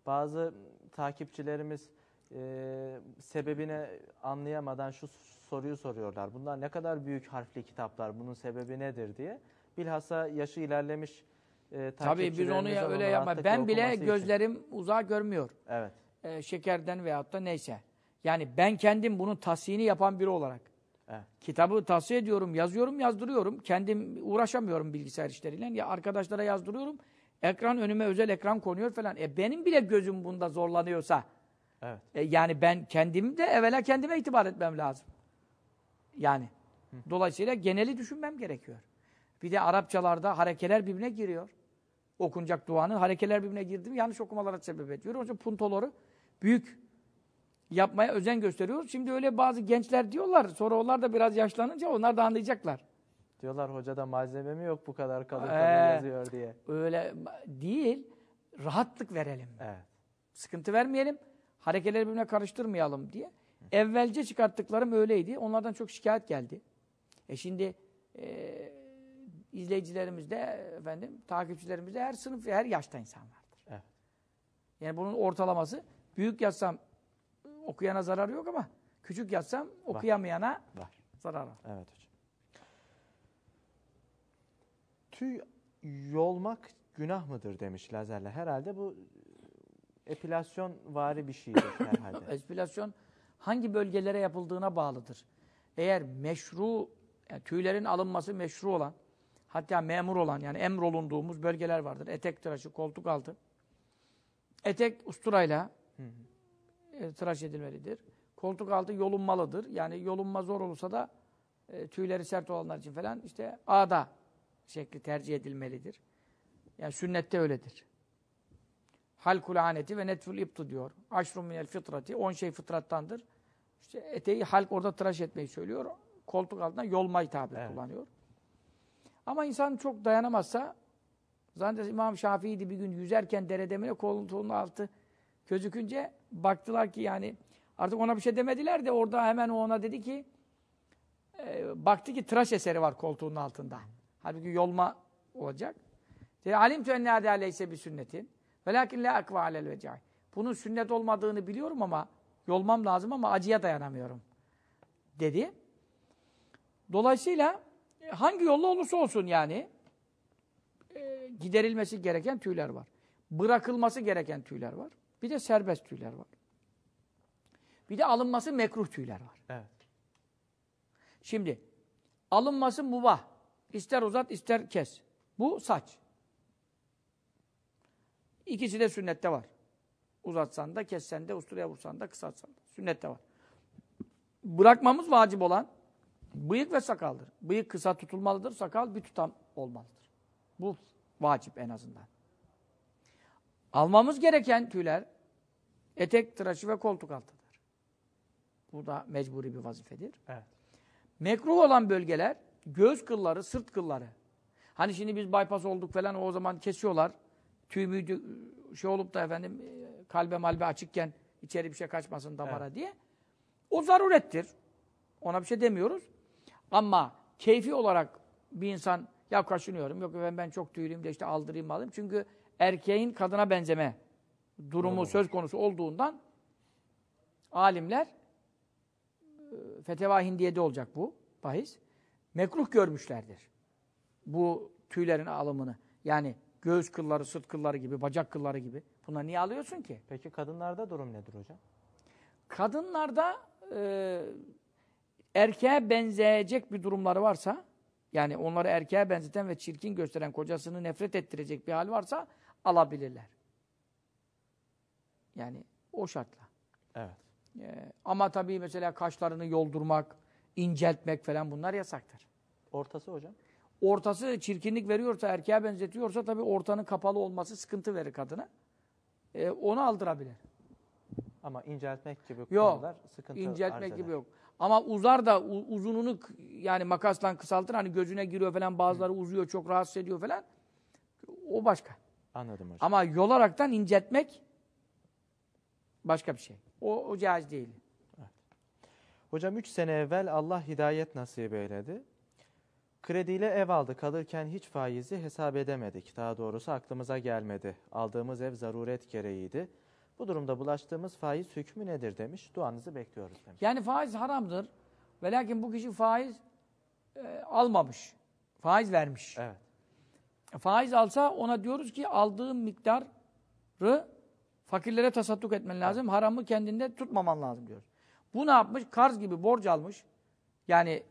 Bazı takipçilerimiz e, sebebini anlayamadan şu soruyu soruyorlar. Bunlar ne kadar büyük harfli kitaplar, bunun sebebi nedir diye. Bilhassa yaşı ilerlemiş e, Tabii biz onu ya, öyle yapma. Ben bile gözlerim için. uzağa görmüyor. Evet. E, şekerden veyahut da neyse. Yani ben kendim bunun tahsiyini yapan biri olarak. Evet. Kitabı tahsiye ediyorum, yazıyorum, yazdırıyorum. Kendim uğraşamıyorum bilgisayar işleriyle. Ya arkadaşlara yazdırıyorum. Ekran önüme özel ekran konuyor falan. E benim bile gözüm bunda zorlanıyorsa. Evet. E, yani ben kendim de evvela kendime itibar etmem lazım. Yani. Hı. Dolayısıyla geneli düşünmem gerekiyor. Bir de Arapçalarda harekeler birbirine giriyor okunacak duanın harekeler birbirine girdi mi yanlış okumalara sebep ediyor. Onun için puntoları büyük yapmaya özen gösteriyoruz. Şimdi öyle bazı gençler diyorlar. Sonra onlar da biraz yaşlanınca onlar da anlayacaklar. Diyorlar hocada malzeme mi yok bu kadar kalın kalın ee, yazıyor diye. Öyle değil. Rahatlık verelim. Evet. Sıkıntı vermeyelim. Harekeleri birbirine karıştırmayalım diye. Evvelce çıkarttıklarım öyleydi. Onlardan çok şikayet geldi. E şimdi e, izleyicilerimizde efendim takipçilerimizde her sınıf her yaşta insan vardır. Evet. Yani bunun ortalaması büyük yazsam okuyana zararı yok ama küçük yazsam okuyamayana var. var. zarar var. Evet hocam. Tüy yolmak günah mıdır demiş lazerle. Herhalde bu epilasyon vari bir şeydir *laughs* herhalde. epilasyon hangi bölgelere yapıldığına bağlıdır. Eğer meşru, yani tüylerin alınması meşru olan Hatta memur olan yani emrolunduğumuz bölgeler vardır. Etek tıraşı, koltuk altı. Etek usturayla hı hı. E, tıraş edilmelidir. Koltuk altı yolunmalıdır. Yani yolunma zor olursa da e, tüyleri sert olanlar için falan işte ağda şekli tercih edilmelidir. Yani sünnette öyledir. Halkul aneti ve netful iptu diyor. Aşrum minel fitrati. On şey fıtrattandır. İşte eteği halk orada tıraş etmeyi söylüyor. Koltuk altına yolmayı hitabı evet. kullanıyor. Ama insan çok dayanamazsa zaten İmam Şafii'ydi bir gün yüzerken deredemine koltuğunun altı gözükünce baktılar ki yani artık ona bir şey demediler de orada hemen o ona dedi ki e, baktı ki tıraş eseri var koltuğunun altında. Halbuki yolma olacak. Alim tüenne adâ leyse bir sünnetin. Velakin la akva alel vecai. Bunun sünnet olmadığını biliyorum ama yolmam lazım ama acıya dayanamıyorum. Dedi. Dolayısıyla e, hangi yolla olursa olsun yani e, giderilmesi gereken tüyler var. Bırakılması gereken tüyler var. Bir de serbest tüyler var. Bir de alınması mekruh tüyler var. Evet. Şimdi alınması mubah. İster uzat ister kes. Bu saç. İkisi de sünnette var. Uzatsan da, kessen de, usturaya vursan da, kısaltsan da. Sünnette var. Bırakmamız vacip olan Bıyık ve sakaldır. Bıyık kısa tutulmalıdır, sakal bir tutam olmalıdır. Bu vacip en azından. Almamız gereken tüyler etek, tıraşı ve koltuk altıdır. Bu da mecburi bir vazifedir. Evet. Mekruh olan bölgeler göz kılları, sırt kılları. Hani şimdi biz bypass olduk falan o zaman kesiyorlar. Tüy müydü, şey olup da efendim e, kalbe malbe açıkken içeri bir şey kaçmasın damara evet. diye. O zarurettir. Ona bir şey demiyoruz. Ama keyfi olarak bir insan ya kaşınıyorum, yok efendim ben çok tüylüyüm de işte aldırayım alayım. Çünkü erkeğin kadına benzeme durumu söz konusu olduğundan alimler e, Feteva Hindiye'de olacak bu bahis. Mekruh görmüşlerdir. Bu tüylerin alımını. Yani göğüs kılları, sırt kılları gibi, bacak kılları gibi. Bunları niye alıyorsun ki? Peki kadınlarda durum nedir hocam? Kadınlarda e, erkeğe benzeyecek bir durumları varsa, yani onları erkeğe benzeten ve çirkin gösteren kocasını nefret ettirecek bir hal varsa alabilirler. Yani o şartla. Evet. Ee, ama tabii mesela kaşlarını yoldurmak, inceltmek falan bunlar yasaktır. Ortası hocam? Ortası çirkinlik veriyorsa, erkeğe benzetiyorsa tabii ortanın kapalı olması sıkıntı verir kadına. Ee, onu aldırabilir. Ama inceltmek gibi yok, konular sıkıntı inceltmek gibi yok. Ama uzar da uzununu yani makasla kısaltır. Hani gözüne giriyor falan bazıları Hı. uzuyor çok rahatsız ediyor falan. O başka. Anladım hocam. Ama yolaraktan inceltmek başka bir şey. O, o caiz değil. Hocam 3 sene evvel Allah hidayet nasip eyledi. Krediyle ev aldı. Kalırken hiç faizi hesap edemedik. Daha doğrusu aklımıza gelmedi. Aldığımız ev zaruret gereğiydi. Bu durumda bulaştığımız faiz hükmü nedir demiş. Duanızı bekliyoruz demiş. Yani faiz haramdır. Ve lakin bu kişi faiz e, almamış. Faiz vermiş. Evet. Faiz alsa ona diyoruz ki aldığın miktarı fakirlere tasadduk etmen lazım. Evet. Haramı kendinde tutmaman lazım diyoruz. Bu ne yapmış? Karz gibi borç almış. Yani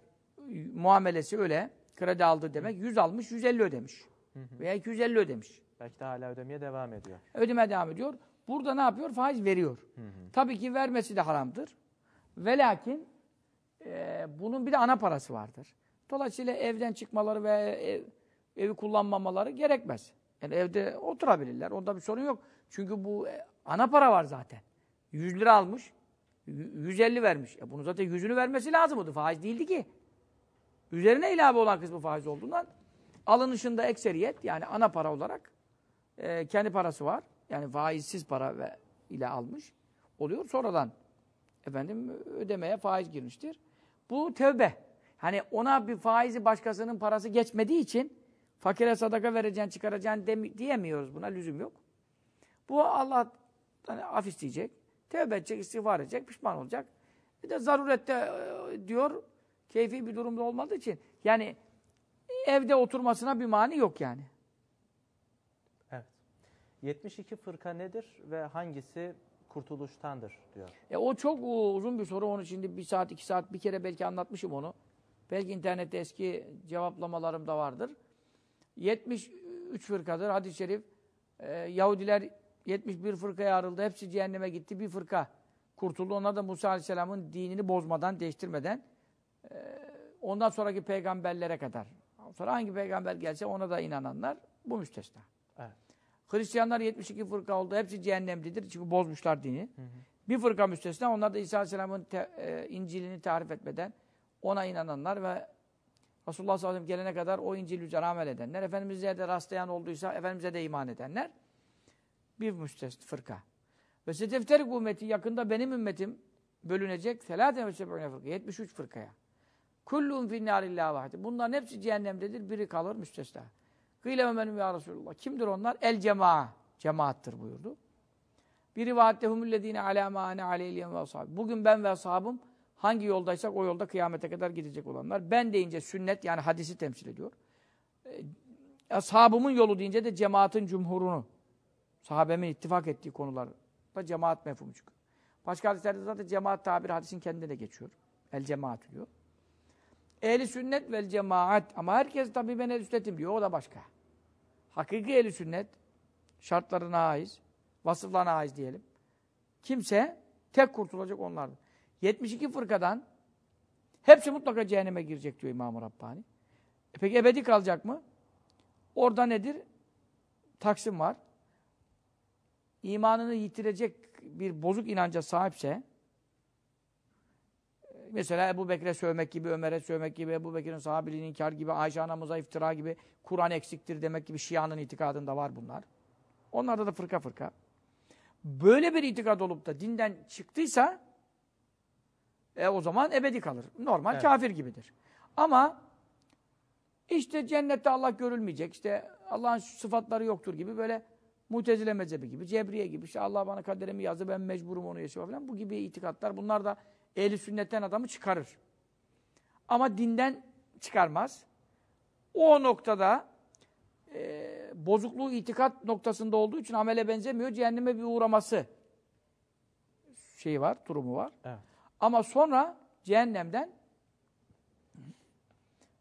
e, muamelesi öyle. Kredi aldı demek. 100 almış, 150 ödemiş. Hı hı. Veya 250 ödemiş. Belki de hala ödemeye devam ediyor. Ödeme devam ediyor. Burada ne yapıyor? Faiz veriyor. Hı hı. Tabii ki vermesi de haramdır. Ve lakin e, bunun bir de ana parası vardır. Dolayısıyla evden çıkmaları ve ev, evi kullanmamaları gerekmez. Yani evde oturabilirler. Onda bir sorun yok. Çünkü bu e, ana para var zaten. 100 lira almış, 150 vermiş. E bunu zaten yüzünü vermesi lazımdı. Faiz değildi ki. Üzerine ilave olan kısmı faiz olduğundan alınışında ekseriyet yani ana para olarak e, kendi parası var. Yani faizsiz para ve, ile almış oluyor. Sonradan efendim ödemeye faiz girmiştir. Bu tövbe. Hani ona bir faizi başkasının parası geçmediği için fakire sadaka vereceğin çıkaracaksın demi, diyemiyoruz buna lüzum yok. Bu Allah hani, af isteyecek. Tövbe edecek, istiğfar edecek, pişman olacak. Bir de zarurette e, diyor keyfi bir durumda olmadığı için yani evde oturmasına bir mani yok yani. 72 fırka nedir ve hangisi kurtuluştandır diyor. E o çok uzun bir soru. Onu şimdi bir saat, iki saat bir kere belki anlatmışım onu. Belki internette eski cevaplamalarım da vardır. 73 fırkadır hadis-i şerif. E, Yahudiler 71 fırkaya ayrıldı. Hepsi cehenneme gitti. Bir fırka kurtuldu. Ona da Musa Aleyhisselam'ın dinini bozmadan, değiştirmeden e, ondan sonraki peygamberlere kadar. Sonra hangi peygamber gelse ona da inananlar bu müstesna. Evet. Hristiyanlar 72 fırka oldu. Hepsi cehennemlidir. Çünkü bozmuşlar dini. Hı hı. Bir fırka müstesna. Onlar da İsa Aleyhisselam'ın e, İncil'ini tarif etmeden ona inananlar ve Resulullah sallallahu aleyhi ve sellem gelene kadar o İncil üzere amel edenler, Efendimiz'e de rastlayan olduysa Efendimiz'e de iman edenler bir müstesna fırka. Ve setefterik ümmeti yakında benim ümmetim bölünecek. Selâten ve sebûne fırka. 73 fırkaya. Kullun finnâlillâh vahdi. Bunların hepsi cehennemdedir. Biri kalır müstesna. Gıyle ve menüm ya Resulullah. Kimdir onlar? El cema'a. cemaattır buyurdu. Bir rivayette humullezine alâ mâ ane ve ashabim. Bugün ben ve ashabım hangi yoldaysak o yolda kıyamete kadar gidecek olanlar. Ben deyince sünnet yani hadisi temsil ediyor. E, ashabımın yolu deyince de cemaatin cumhurunu. Sahabemin ittifak ettiği konularda cemaat mefhumu çıkıyor. Başka hadislerde zaten cemaat tabiri hadisin kendine geçiyor. El cemaat diyor. Ehli sünnet vel cemaat ama herkes tabii ben ehli sünnetim diyor o da başka. Hakiki ehli sünnet şartlarına aiz, vasıflarına aiz diyelim. Kimse tek kurtulacak onlardan. 72 fırkadan hepsi mutlaka cehenneme girecek diyor İmam-ı Rabbani. E peki ebedi kalacak mı? Orada nedir? Taksim var. İmanını yitirecek bir bozuk inanca sahipse mesela Ebu Bekir'e sövmek gibi, Ömer'e sövmek gibi, Ebu Bekir'in sahabeliğini inkar gibi, Ayşe anamıza iftira gibi, Kur'an eksiktir demek gibi Şia'nın itikadında var bunlar. Onlarda da fırka fırka. Böyle bir itikad olup da dinden çıktıysa e, o zaman ebedi kalır. Normal evet. kafir gibidir. Ama işte cennette Allah görülmeyecek, işte Allah'ın sıfatları yoktur gibi böyle Mutezile mezhebi gibi, Cebriye gibi, işte Allah bana kaderimi yazdı, ben mecburum onu yaşıyor falan. Bu gibi itikatlar. Bunlar da ehli sünnetten adamı çıkarır. Ama dinden çıkarmaz. O noktada e, bozukluğu itikat noktasında olduğu için amele benzemiyor. Cehenneme bir uğraması şeyi var, durumu var. Evet. Ama sonra cehennemden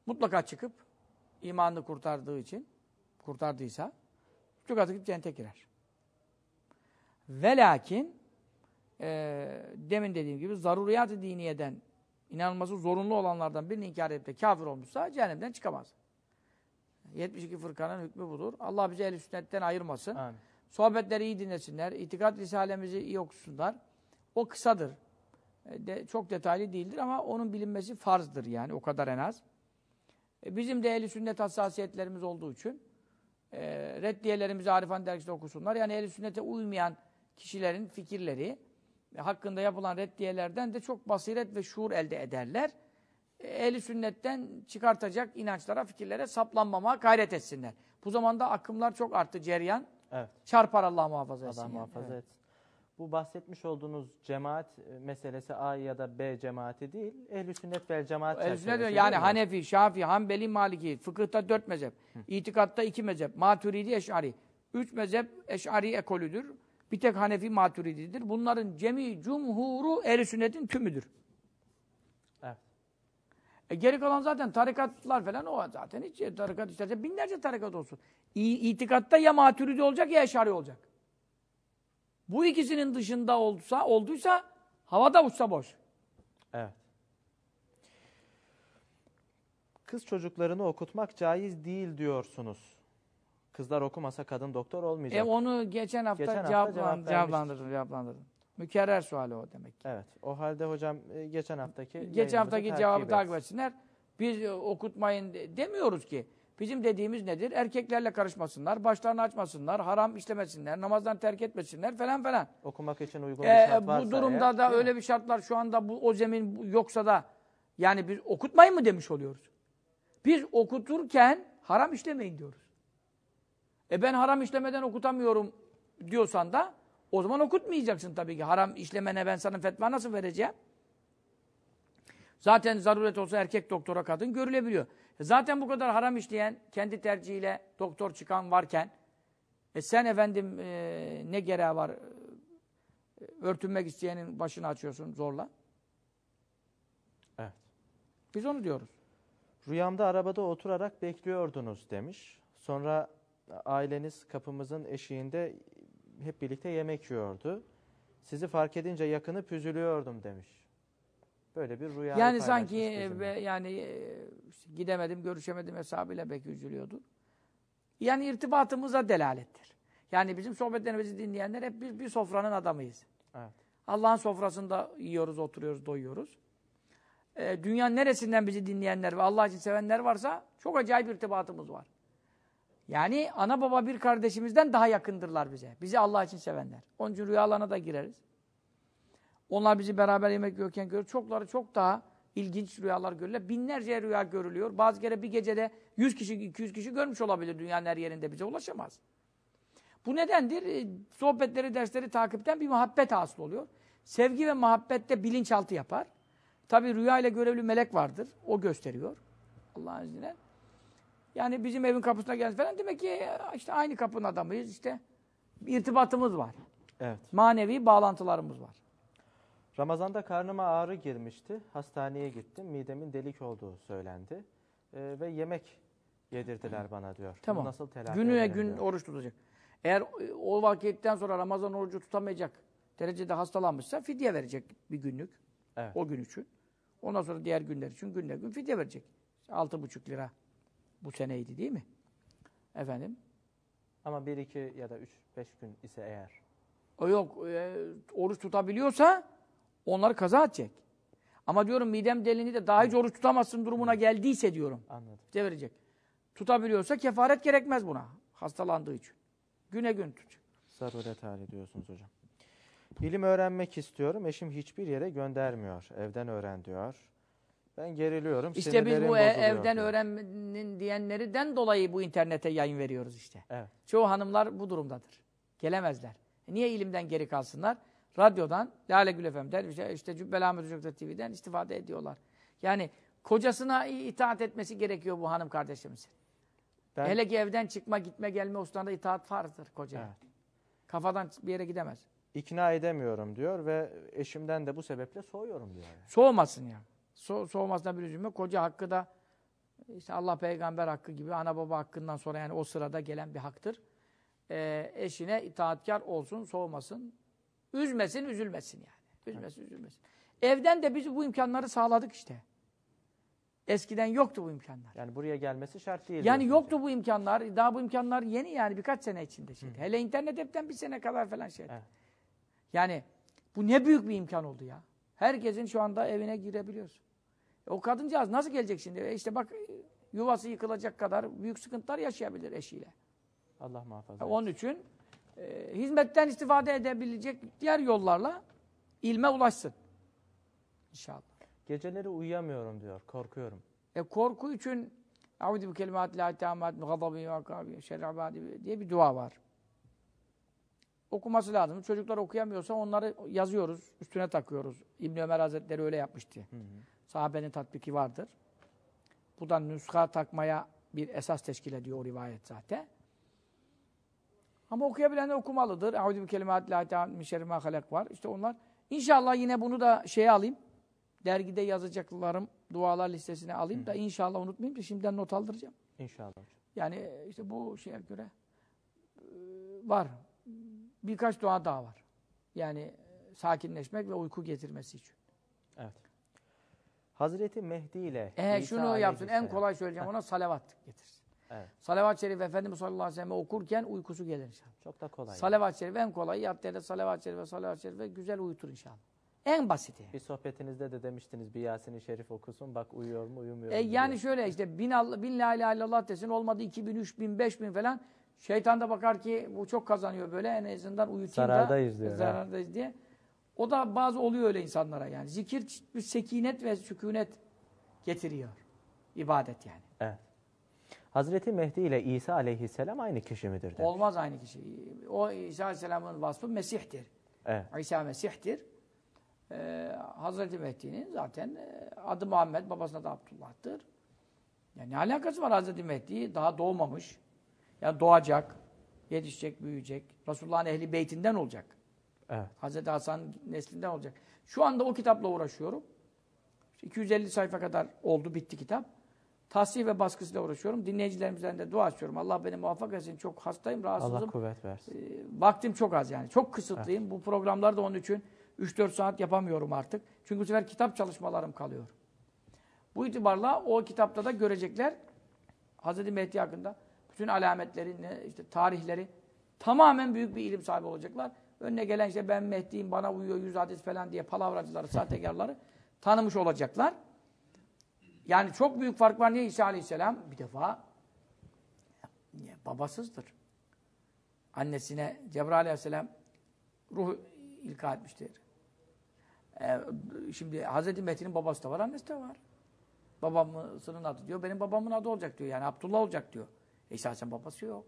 mutlaka çıkıp imanını kurtardığı için kurtardıysa çok çıkıp cennete girer. Ve lakin e, demin dediğim gibi zaruriyat-ı diniyeden inanılması zorunlu olanlardan birini inkar edip de kafir olmuşsa cehennemden çıkamaz. 72 fırkanın hükmü budur. Allah bizi ehl sünnetten ayırmasın. Amin. Sohbetleri iyi dinlesinler. İtikad risalemizi iyi okusunlar. O kısadır. E, de, çok detaylı değildir ama onun bilinmesi farzdır yani o kadar en az. E, bizim de ehl sünnet hassasiyetlerimiz olduğu için e, reddiyelerimizi Arifan dergisinde okusunlar. Yani ehl sünnete uymayan kişilerin fikirleri e, hakkında yapılan reddiyelerden de çok basiret ve şuur elde ederler. E, ehli sünnetten çıkartacak inançlara, fikirlere saplanmama gayret etsinler. Bu zamanda akımlar çok arttı ceryan. Evet. Çarpar Allah muhafaza etsin. Allah yani. muhafaza evet. Bu bahsetmiş olduğunuz cemaat e, meselesi A ya da B cemaati değil. ehl sünnet vel cemaat ehl sünnet yani, yani Hanefi, Şafi, Hanbeli, Maliki, fıkıhta dört mezhep, Hı. itikatta iki mezhep, Maturidi, Eş'ari. Üç mezhep Eş'ari ekolüdür. Bir tek Hanefi maturididir. Bunların cemi cumhuru ehli sünnetin tümüdür. Evet. E geri kalan zaten tarikatlar falan o zaten hiç e, tarikat isterse binlerce tarikat olsun. İ ya maturidi olacak ya eşari olacak. Bu ikisinin dışında olsa olduysa havada uçsa boş. Evet. Kız çocuklarını okutmak caiz değil diyorsunuz. Kızlar okumasa kadın doktor olmayacak. E onu geçen hafta, geçen hafta cevaplan, cevap cevaplandırdım, cevaplandırdım. Mükerrer suali o demek ki. Evet. O halde hocam e, geçen haftaki geçen haftaki cevabı takip etsinler. Biz e, okutmayın demiyoruz ki. Bizim dediğimiz nedir? Erkeklerle karışmasınlar, başlarını açmasınlar, haram işlemesinler, namazdan terk etmesinler falan falan. Okumak için uygun e, bir ee, varsa. Bu durumda eğer, da öyle mi? bir şartlar şu anda bu o zemin yoksa da yani biz okutmayın mı demiş oluyoruz. Biz okuturken haram işlemeyin diyoruz. E ben haram işlemeden okutamıyorum diyorsan da o zaman okutmayacaksın tabii ki. Haram işlemene ben sana fetva nasıl vereceğim? Zaten zaruret olsa erkek doktora kadın görülebiliyor. E zaten bu kadar haram işleyen, kendi tercihiyle doktor çıkan varken e sen efendim e, ne gereği var e, örtünmek isteyenin başını açıyorsun zorla. Evet. Biz onu diyoruz. Rüyamda arabada oturarak bekliyordunuz demiş. Sonra aileniz kapımızın eşiğinde hep birlikte yemek yiyordu. Sizi fark edince yakını püzülüyordum demiş. Böyle bir rüya. Yani sanki e, ve yani e, işte gidemedim, görüşemedim hesabıyla belki üzülüyordu. Yani irtibatımıza delalettir. Yani bizim sohbetlerimizi dinleyenler hep biz bir sofranın adamıyız. Evet. Allah'ın sofrasında yiyoruz, oturuyoruz, doyuyoruz. Ee, dünyanın neresinden bizi dinleyenler ve Allah için sevenler varsa çok acayip irtibatımız var. Yani ana baba bir kardeşimizden daha yakındırlar bize. Bizi Allah için sevenler. Onun için rüyalarına da gireriz. Onlar bizi beraber yemek görken görür. Çokları çok daha ilginç rüyalar görürler. Binlerce rüya görülüyor. Bazı kere bir gecede 100 kişi, 200 kişi görmüş olabilir dünyanın her yerinde bize ulaşamaz. Bu nedendir? E, sohbetleri, dersleri takipten bir muhabbet hasıl oluyor. Sevgi ve muhabbette bilinçaltı yapar. Tabi rüyayla görevli melek vardır. O gösteriyor. Allah'ın izniyle. Yani bizim evin kapısına geldi falan demek ki e, işte aynı kapının adamıyız işte. Bir irtibatımız var. Evet. Manevi bağlantılarımız var. Ramazan'da karnıma ağrı girmişti. Hastaneye gittim. Midemin delik olduğu söylendi. Ee, ve yemek yedirdiler bana diyor. Tamam. nasıl telafi Gününe gün diyor. oruç tutacak. Eğer e, o vakitten sonra Ramazan orucu tutamayacak derecede hastalanmışsa fidye verecek bir günlük. Evet. O gün için. Ondan sonra diğer günler için günle gün fidye verecek. İşte altı buçuk lira bu seneydi değil mi? Efendim? Ama bir iki ya da üç beş gün ise eğer. O yok. E, oruç tutabiliyorsa onları kaza edecek. Ama diyorum midem delini de daha hiç oruç tutamazsın durumuna geldiyse diyorum. Anladım. İşte Tutabiliyorsa kefaret gerekmez buna. Hastalandığı için. Güne gün tutacak. Zarure tarih diyorsunuz hocam. İlim öğrenmek istiyorum. Eşim hiçbir yere göndermiyor. Evden öğren diyor. Ben geriliyorum. İşte biz bu e- evden diyor. öğrenin diyenlerden dolayı bu internete yayın veriyoruz işte. Evet. Çoğu hanımlar bu durumdadır. Gelemezler. E, niye ilimden geri kalsınlar? Radyodan, Lale Gül FM'den, işte Cübbeli Ahmet TV'den istifade ediyorlar. Yani kocasına itaat etmesi gerekiyor bu hanım kardeşimizin. Ben... Hele ki evden çıkma, gitme, gelme ustanında itaat farzdır kocaya. Evet. Kafadan bir yere gidemez. İkna edemiyorum diyor ve eşimden de bu sebeple soğuyorum diyor. Soğumasın ya so soğumasına bir üzülme Koca hakkı da işte Allah peygamber hakkı gibi ana baba hakkından sonra yani o sırada gelen bir haktır. Ee, eşine itaatkar olsun, soğumasın. Üzmesin, üzülmesin yani. Üzmesin, üzülmesin. Evden de biz bu imkanları sağladık işte. Eskiden yoktu bu imkanlar. Yani buraya gelmesi şart değil. Yani yoktu bu imkanlar. Daha bu imkanlar yeni yani birkaç sene içinde. Şeydi. Hele internet hepten bir sene kadar falan şeydi. Evet. Yani bu ne büyük bir imkan oldu ya. Herkesin şu anda evine girebiliyorsun. E, o kadıncağız nasıl gelecek şimdi? E işte bak e, yuvası yıkılacak kadar büyük sıkıntılar yaşayabilir eşiyle. Allah muhafaza. E, onun için e, hizmetten istifade edebilecek diğer yollarla ilme ulaşsın. İnşallah. Geceleri uyuyamıyorum diyor. Korkuyorum. E korku için Eûzü bu kelimâti la tâmmâti gazabî ve akâbî şer'abâdî diye bir dua var. Okuması lazım. Çocuklar okuyamıyorsa onları yazıyoruz, üstüne takıyoruz. İbn Ömer Hazretleri öyle yapmıştı. Hı hı. Sahabenin tatbiki vardır. Bu da nüska takmaya bir esas teşkil ediyor o rivayet zaten. Ama okuyabilen okumalıdır. Eûzü bi kelimat la ta'am halak var. İşte onlar. İnşallah yine bunu da şeye alayım. Dergide yazacaklarım dualar listesine alayım Hı. da inşallah unutmayayım ki şimdiden not aldıracağım. İnşallah. Yani işte bu şeye göre ıı, var. Birkaç dua daha var. Yani sakinleşmek ve uyku getirmesi için. Evet. Hazreti Mehdi ile e, İsa şunu yapsın. En kolay söyleyeceğim ona salavat getirsin. Evet. Salavat-ı Şerif Efendimiz sallallahu aleyhi ve sellem okurken uykusu gelir inşallah. Çok da kolay. Salavat-ı Şerif en kolayı. Yattıyla salavat-ı ve salavat-ı Şerif'e güzel uyutur inşallah. En basiti. Bir sohbetinizde de demiştiniz bir Yasin-i Şerif okusun bak uyuyor mu uyumuyor e, mu? E, yani şöyle işte bin, bin la ilahe illallah desin olmadı iki bin, üç bin, beş bin falan. Şeytan da bakar ki bu çok kazanıyor böyle en azından uyutayım Sarardayız da. zarardayız diyor. Zarardayız diye. O da bazı oluyor öyle insanlara yani. Zikir bir sekinet ve sükunet getiriyor. İbadet yani. Evet. Hazreti Mehdi ile İsa aleyhisselam aynı kişi midir? Demiş. Olmaz aynı kişi. O İsa aleyhisselamın vasfı Mesih'tir. Evet. İsa Mesih'tir. Ee, Hazreti Mehdi'nin zaten e, adı Muhammed, babasına da Abdullah'tır. Yani ne alakası var Hazreti Mehdi? Daha doğmamış. Yani doğacak, yetişecek, büyüyecek. Resulullah'ın ehli beytinden olacak. Evet. Hazreti Hasan neslinden olacak. Şu anda o kitapla uğraşıyorum. 250 sayfa kadar oldu bitti kitap. Tahsih ve baskısıyla uğraşıyorum. Dinleyicilerimizden de dua istiyorum. Allah beni muvaffak etsin. Çok hastayım, rahatsızım. Allah kuvvet versin. E, vaktim çok az yani. Çok kısıtlıyım. Evet. Bu programlar da onun için 3-4 saat yapamıyorum artık. Çünkü bu sefer kitap çalışmalarım kalıyor. Bu itibarla o kitapta da görecekler Hazreti Mehdi hakkında bütün alametleri, işte tarihleri tamamen büyük bir ilim sahibi olacaklar önüne gelen işte ben Mehdi'yim, bana uyuyor, yüz adet falan diye palavracıları, sahtekarları tanımış olacaklar. Yani çok büyük fark var. Niye İsa Aleyhisselam? Bir defa babasızdır. Annesine Cebrail Aleyhisselam ruh ilka etmiştir. Ee, şimdi Hazreti Mehdi'nin babası da var, annesi de var. Babamın adı diyor, benim babamın adı olacak diyor. Yani Abdullah olacak diyor. İsa Aleyhisselam babası yok.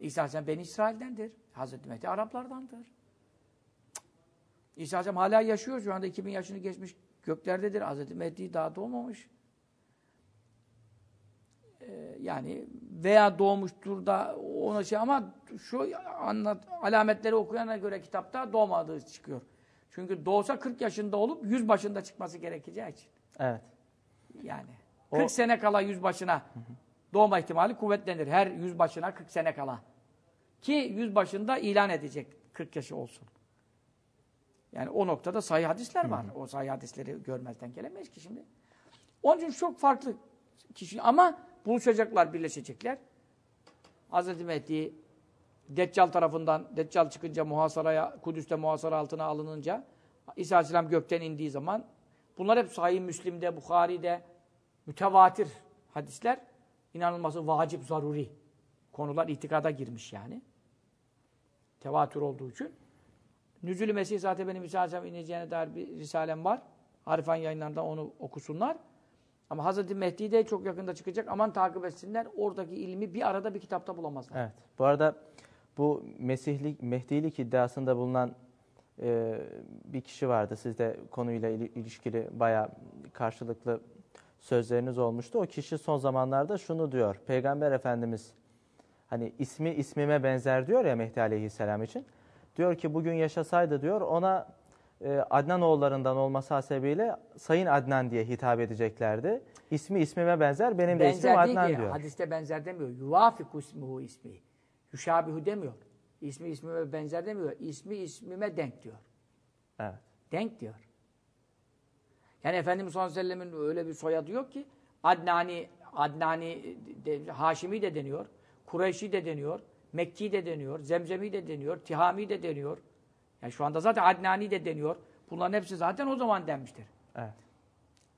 İsa Aleyhisselam ben İsrail'dendir. Hazreti Mehdi Araplardandır. İsa Aleyhisselam hala yaşıyor. Şu anda 2000 yaşını geçmiş göklerdedir. Hazreti Mehdi daha doğmamış. Ee, yani veya doğmuştur da ona şey ama şu anlat, alametleri okuyana göre kitapta doğmadığı çıkıyor. Çünkü doğsa 40 yaşında olup yüz başında çıkması gerekeceği için. Evet. Yani. 40 o... sene kala yüz başına doğma ihtimali kuvvetlenir. Her yüz başına 40 sene kala. Ki yüzbaşında ilan edecek 40 yaşı olsun. Yani o noktada sayı hadisler var. Hı. O sayı hadisleri görmezden gelemez ki şimdi. Onun için çok farklı kişi ama buluşacaklar, birleşecekler. Hz. Mehdi Deccal tarafından, Deccal çıkınca muhasaraya, Kudüs'te muhasara altına alınınca İsa Aleyhisselam gökten indiği zaman bunlar hep Sahih Müslim'de, Bukhari'de mütevatir hadisler inanılması vacip, zaruri konular itikada girmiş yani. Tevatür olduğu için. nüzülü Mesih zaten benim risalem ineceğine dair bir risalem var. Arifan yayınlarında onu okusunlar. Ama Hazreti Mehdi de çok yakında çıkacak. Aman takip etsinler. Oradaki ilmi bir arada bir kitapta bulamazlar. Evet. Bu arada bu Mesihlik, Mehdilik iddiasında bulunan e, bir kişi vardı. Siz de konuyla ilişkili bayağı karşılıklı sözleriniz olmuştu. O kişi son zamanlarda şunu diyor. Peygamber Efendimiz hani ismi ismime benzer diyor ya Mehdi Aleyhisselam için. Diyor ki bugün yaşasaydı diyor ona e, Adnan oğullarından olması hasebiyle Sayın Adnan diye hitap edeceklerdi. İsmi ismime benzer, benim benzer de ismim Adnan ki, diyor. Hadiste benzer demiyor. Yuvafiku ismihu ismi. Yuşabihu demiyor. İsmi ismime benzer demiyor. İsmi ismime denk diyor. Evet. Denk diyor. Yani Efendimiz sallallahu aleyhi ve öyle bir soyadı yok ki. Adnani, Adnani, de, Haşimi de deniyor. Kureyşi de deniyor, Mekki de deniyor, Zemzemi de deniyor, Tihami de deniyor. Yani şu anda zaten Adnani de deniyor. Bunların hepsi zaten o zaman denmiştir. Evet.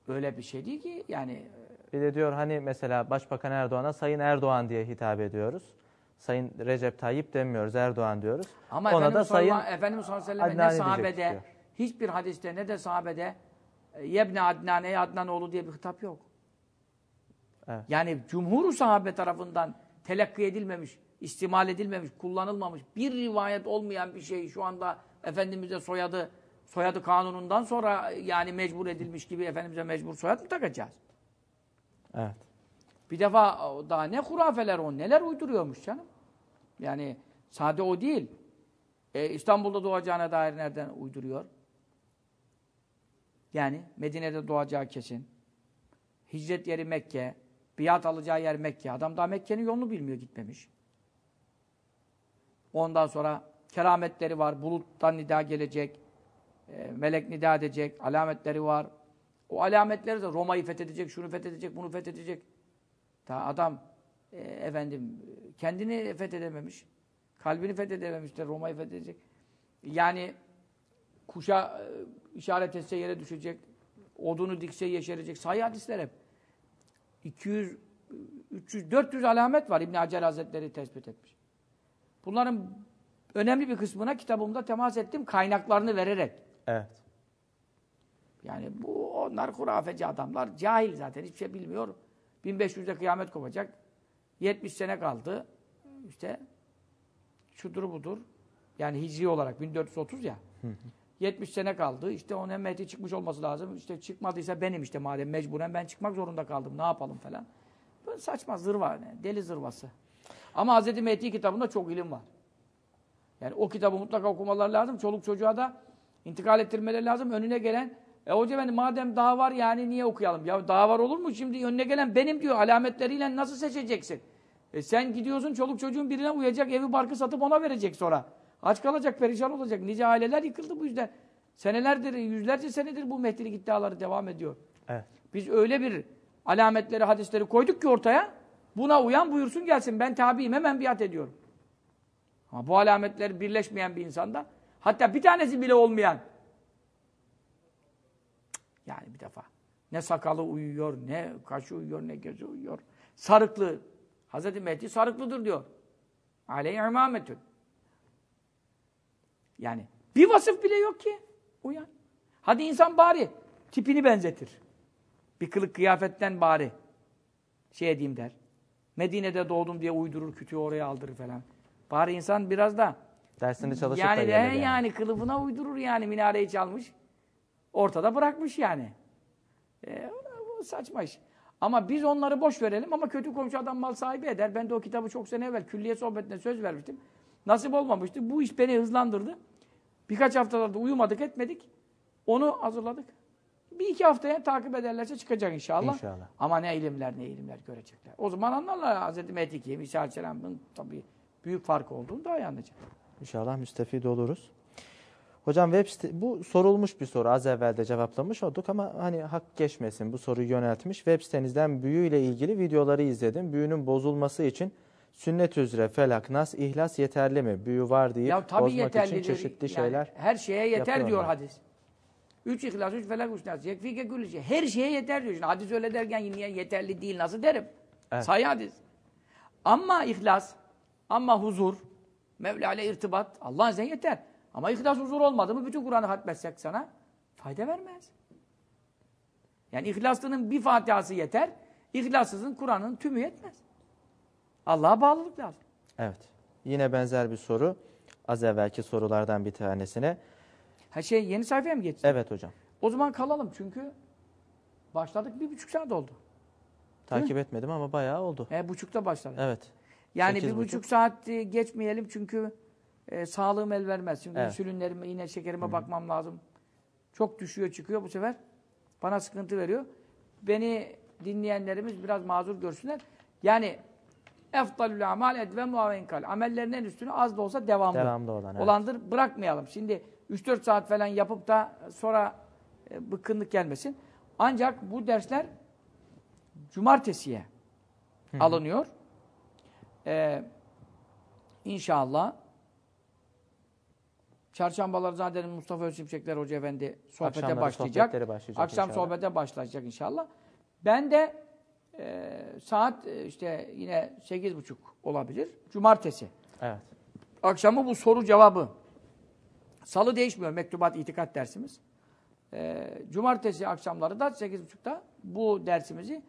Öyle bir şey değil ki yani. Bir de diyor hani mesela Başbakan Erdoğan'a Sayın Erdoğan diye hitap ediyoruz. Sayın Recep Tayyip demiyoruz, Erdoğan diyoruz. Ama Ona da Sayın Efendimiz sallallahu aleyhi ve sellem ne sahabede, hiçbir hadiste ne de sahabede e, Yebne Adnan, ey Adnan oğlu diye bir hitap yok. Evet. Yani cumhur sahabe tarafından telakki edilmemiş, istimal edilmemiş, kullanılmamış, bir rivayet olmayan bir şey şu anda Efendimiz'e soyadı, soyadı kanunundan sonra yani mecbur edilmiş gibi Efendimiz'e mecbur soyad mı takacağız? Evet. Bir defa daha ne hurafeler o, neler uyduruyormuş canım. Yani sade o değil. E, İstanbul'da doğacağına dair nereden uyduruyor? Yani Medine'de doğacağı kesin. Hicret yeri Mekke biat alacağı yer Mekke. Adam daha Mekke'nin yolunu bilmiyor gitmemiş. Ondan sonra kerametleri var. Buluttan nida gelecek. E, melek nida edecek. Alametleri var. O alametleri de Roma'yı fethedecek, şunu fethedecek, bunu fethedecek. Ta adam e, efendim kendini fethedememiş. Kalbini fethedememiş de Roma'yı fethedecek. Yani kuşa e, işaret etse yere düşecek. Odunu dikse yeşerecek. Sayı hadisler hep. 200, 300, 400 alamet var İbn Hacer Hazretleri tespit etmiş. Bunların önemli bir kısmına kitabımda temas ettim kaynaklarını vererek. Evet. Yani bu onlar kurafeci adamlar. Cahil zaten hiçbir şey bilmiyor. 1500'de kıyamet kopacak. 70 sene kaldı. İşte şudur budur. Yani hicri olarak 1430 ya. Hı hı. 70 sene kaldı. İşte onun emmeti çıkmış olması lazım. İşte çıkmadıysa benim işte madem mecburen ben çıkmak zorunda kaldım. Ne yapalım falan. Böyle saçma zırva. Yani deli zırvası. Ama Hz. Mehdi kitabında çok ilim var. Yani o kitabı mutlaka okumaları lazım. Çoluk çocuğa da intikal ettirmeleri lazım. Önüne gelen e hoca efendi madem daha var yani niye okuyalım? Ya daha var olur mu? Şimdi önüne gelen benim diyor. Alametleriyle nasıl seçeceksin? E sen gidiyorsun çoluk çocuğun birine uyacak evi barkı satıp ona verecek sonra. Aç kalacak, perişan olacak. Nice aileler yıkıldı bu yüzden. Senelerdir, yüzlerce senedir bu mehdilik iddiaları devam ediyor. Evet. Biz öyle bir alametleri, hadisleri koyduk ki ortaya, buna uyan buyursun gelsin. Ben tabiyim, hemen biat ediyorum. Ama bu alametler birleşmeyen bir insanda, hatta bir tanesi bile olmayan. Yani bir defa. Ne sakalı uyuyor, ne kaşı uyuyor, ne gözü uyuyor. Sarıklı. Hazreti Mehdi sarıklıdır diyor. Aleyh imametün. Yani bir vasıf bile yok ki. Uyan. Hadi insan bari tipini benzetir. Bir kılık kıyafetten bari şey edeyim der. Medine'de doğdum diye uydurur, kütüğü oraya aldırır falan. Bari insan biraz da dersini çalışıp yani de, yani. yani kılıfına uydurur yani minareyi çalmış. Ortada bırakmış yani. E, saçma iş. Ama biz onları boş verelim ama kötü komşu adam mal sahibi eder. Ben de o kitabı çok sene evvel külliye sohbetine söz vermiştim. Nasip olmamıştı. Bu iş beni hızlandırdı. Birkaç haftalarda uyumadık etmedik. Onu hazırladık. Bir iki haftaya takip ederlerse çıkacak inşallah. İnşallah. Ama ne ilimler ne ilimler görecekler. O zaman anlarlar Hz. Mehdi'yi, İsa Aleyhisselam'ın tabii büyük fark olduğunu daha iyi anlayacak. İnşallah müstefid oluruz. Hocam web site, bu sorulmuş bir soru. Az evvel de cevaplamış olduk ama hani hak geçmesin bu soruyu yöneltmiş. Web sitenizden büyüyle ilgili videoları izledim. Büyünün bozulması için sünnet üzere felak, nas, ihlas yeterli mi? Büyü var diye, ya, tabii bozmak için çeşitli yani, şeyler Her şeye yeter diyor hadis. Üç ihlas, üç felak, üç nas. Yekfike külü şey. Her şeye yeter diyor. Şimdi hadis öyle derken niye yeterli değil nasıl derim. Evet. Sayı hadis. Ama ihlas, ama huzur, Mevla ile irtibat Allah izniyle yeter. Ama ihlas huzur olmadı mı bütün Kur'an'ı hatmetsek sana fayda vermez. Yani ihlaslının bir Fatiha'sı yeter. İhlassızın Kur'an'ın tümü yetmez. Allah'a bağlılık lazım. Evet. Yine benzer bir soru. Az evvelki sorulardan bir tanesine. Her şey yeni sayfaya mı geçti? Evet hocam. O zaman kalalım çünkü başladık bir buçuk saat oldu. Takip etmedim ama bayağı oldu. E, buçukta başladık. Evet. Yani Sekiz bir buçuk, buçuk saat e, geçmeyelim çünkü e, sağlığım el vermez. Şimdi evet. insülinlerime, yine şekerime -hı. bakmam lazım. Çok düşüyor çıkıyor bu sefer. Bana sıkıntı veriyor. Beni dinleyenlerimiz biraz mazur görsünler. Yani Eftalül amal edve muavenkal. Amellerin en üstünü az da olsa devamlı, devamlı olan, evet. olandır. Bırakmayalım. Şimdi 3-4 saat falan yapıp da e, sonra e, bıkkınlık gelmesin. Ancak bu dersler cumartesiye Hı alınıyor. Ee, inşallah çarşambalar zaten Mustafa Özçimçekler Hoca Efendi sohbete başlayacak. başlayacak. Akşam inşallah. sohbete başlayacak inşallah. Ben de ee, e, saat işte yine sekiz buçuk olabilir. Cumartesi. Evet. Akşamı bu soru cevabı. Salı değişmiyor mektubat itikat dersimiz. E, cumartesi akşamları da sekiz buçukta bu dersimizi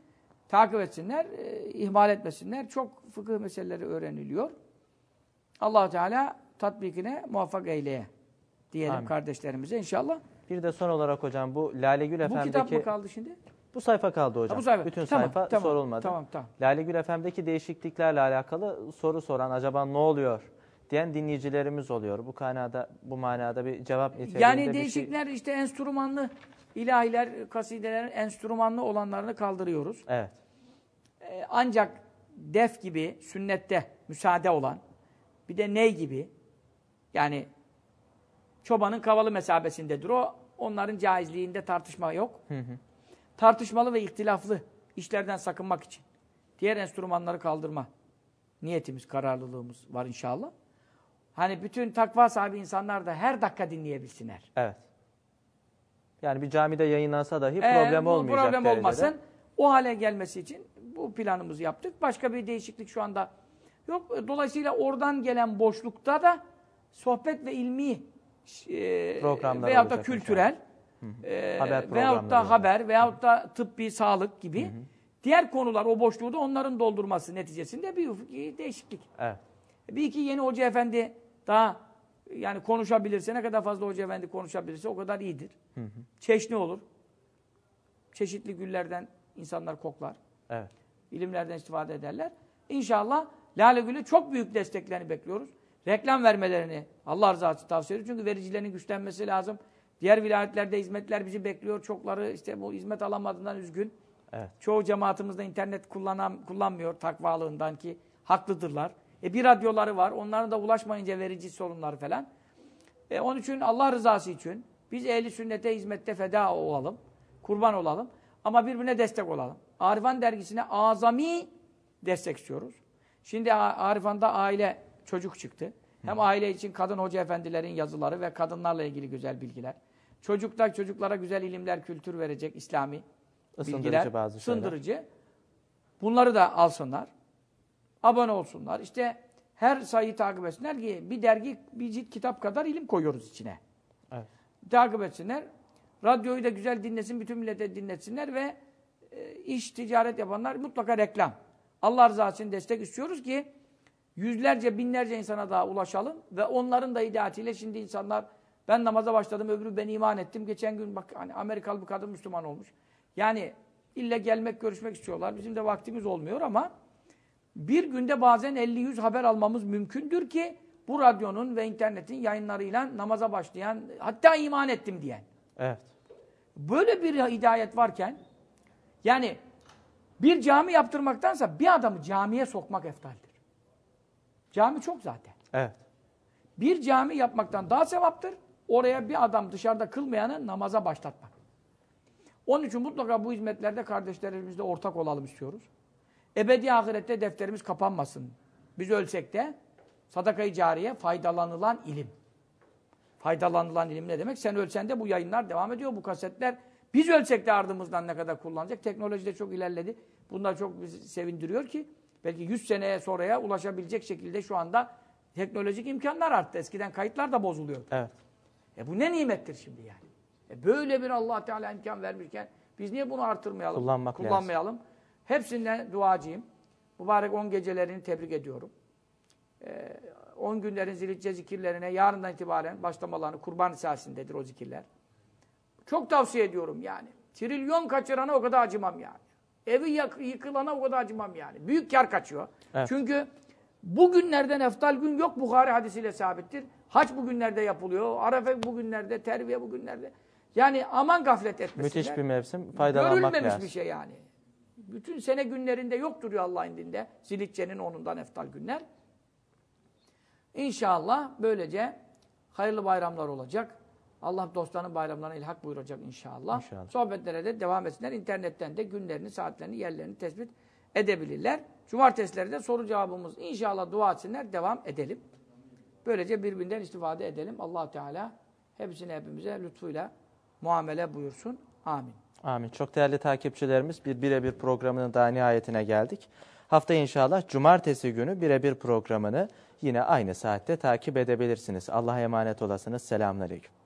takip etsinler, e, ihmal etmesinler. Çok fıkıh meseleleri öğreniliyor. allah Teala tatbikine muvaffak eyleye diyelim Amin. kardeşlerimize inşallah. Bir de son olarak hocam bu Lale Gül Efendi'deki... Bu kitap mı kaldı şimdi? Bu sayfa kaldı hocam. Ha, bu sayfa. Bütün tamam, sayfa tamam, sorulmadı. Tamam, tamam. Lale Gül FM'deki değişikliklerle alakalı soru soran acaba ne oluyor diyen dinleyicilerimiz oluyor. Bu kanada bu manada bir cevap niteliğinde Yani değişikler şey... işte enstrümanlı ilahiler, kasidelerin enstrümanlı olanlarını kaldırıyoruz. Evet. Ee, ancak def gibi sünnette müsaade olan bir de ney gibi yani çobanın kavalı mesabesindedir o. Onların caizliğinde tartışma yok. Hı hı tartışmalı ve ihtilaflı işlerden sakınmak için. Diğer enstrümanları kaldırma niyetimiz, kararlılığımız var inşallah. Hani bütün takva sahibi insanlar da her dakika dinleyebilsinler. Evet. Yani bir camide yayınlansa dahi ee, problem olmayacak problem derecede. olmasın. O hale gelmesi için bu planımızı yaptık. Başka bir değişiklik şu anda yok. Dolayısıyla oradan gelen boşlukta da sohbet ve ilmi e, veyahut da kültürel inşallah e, haber veyahut da haber veyahut da tıbbi sağlık gibi hı hı. diğer konular o boşluğu da onların doldurması neticesinde bir değişiklik. Evet. Bir iki yeni hoca efendi daha yani konuşabilirse ne kadar fazla hoca efendi konuşabilirse o kadar iyidir. Hı hı. Çeşni olur. Çeşitli güllerden insanlar koklar. Evet. İlimlerden istifade ederler. İnşallah Lale Gül'e çok büyük desteklerini bekliyoruz. Reklam vermelerini Allah rızası için tavsiye ediyoruz. Çünkü vericilerin güçlenmesi lazım. Diğer vilayetlerde hizmetler bizi bekliyor. Çokları işte bu hizmet alamadığından üzgün. Evet. Çoğu cemaatimizde internet kullanan, kullanmıyor takvalığından ki haklıdırlar. E bir radyoları var. Onların da ulaşmayınca verici sorunlar falan. E onun için Allah rızası için biz ehli sünnete hizmette feda olalım. Kurban olalım. Ama birbirine destek olalım. Arifan dergisine azami destek istiyoruz. Şimdi Arifan'da aile çocuk çıktı. Hem aile için kadın hoca efendilerin yazıları ve kadınlarla ilgili güzel bilgiler. Çocukta çocuklara güzel ilimler, kültür verecek İslami Isındırıcı bilgiler, bazı sındırıcı. Bunları da alsınlar. Abone olsunlar. İşte her sayıyı takip etsinler ki bir dergi, bir cilt kitap kadar ilim koyuyoruz içine. Evet. Takip etsinler. Radyoyu da güzel dinlesin, bütün millete dinletsinler ve e, iş, ticaret yapanlar mutlaka reklam. Allah rızası için destek istiyoruz ki yüzlerce, binlerce insana daha ulaşalım ve onların da hidayetiyle şimdi insanlar ben namaza başladım, öbürü ben iman ettim. Geçen gün bak hani Amerikalı bir kadın Müslüman olmuş. Yani illa gelmek, görüşmek istiyorlar. Bizim de vaktimiz olmuyor ama bir günde bazen 50-100 haber almamız mümkündür ki bu radyonun ve internetin yayınlarıyla namaza başlayan, hatta iman ettim diyen. Evet. Böyle bir hidayet varken yani bir cami yaptırmaktansa bir adamı camiye sokmak eftaldir. Cami çok zaten. Evet. Bir cami yapmaktan daha sevaptır. Oraya bir adam dışarıda kılmayanı namaza başlatmak. Onun için mutlaka bu hizmetlerde kardeşlerimizle ortak olalım istiyoruz. Ebedi ahirette defterimiz kapanmasın. Biz ölsek de sadakayı cariye faydalanılan ilim. Faydalanılan ilim ne demek? Sen ölsen de bu yayınlar devam ediyor, bu kasetler. Biz ölsek de ardımızdan ne kadar kullanacak? Teknoloji de çok ilerledi. Bunlar çok bizi sevindiriyor ki belki 100 seneye sonraya ulaşabilecek şekilde şu anda teknolojik imkanlar arttı. Eskiden kayıtlar da bozuluyordu. Evet. E bu ne nimettir şimdi yani? E böyle bir allah Teala imkan vermişken biz niye bunu artırmayalım? Kullanmak kullanmayalım. Lazım. Hepsinden duacıyım. Mübarek 10 gecelerini tebrik ediyorum. 10 ee, günlerin zilitçe zikirlerine yarından itibaren başlamalarını kurban isasindedir o zikirler. Çok tavsiye ediyorum yani. Trilyon kaçırana o kadar acımam yani. Evi yak, yıkılana o kadar acımam yani. Büyük kar kaçıyor. Evet. Çünkü bugünlerden eftal gün yok Bukhari hadisiyle sabittir. Haç bugünlerde yapılıyor. Arafe bugünlerde, terviye bugünlerde. Yani aman gaflet etmesinler. Müthiş bir mevsim. Faydalanmak Görülmemiş lazım. bir şey yani. Bütün sene günlerinde yok duruyor Allah'ın dinde. Zilicce'nin onundan eftal günler. İnşallah böylece hayırlı bayramlar olacak. Allah dostlarının bayramlarına ilhak buyuracak inşallah. inşallah. Sohbetlere de devam etsinler. İnternetten de günlerini, saatlerini, yerlerini tespit edebilirler. Cumartesilerde soru cevabımız inşallah dua etsinler. Devam edelim. Böylece birbirinden istifade edelim. allah Teala hepsini hepimize lütfuyla muamele buyursun. Amin. Amin. Çok değerli takipçilerimiz bir birebir programının daha nihayetine geldik. Hafta inşallah cumartesi günü birebir programını yine aynı saatte takip edebilirsiniz. Allah'a emanet olasınız. Selamünaleyküm.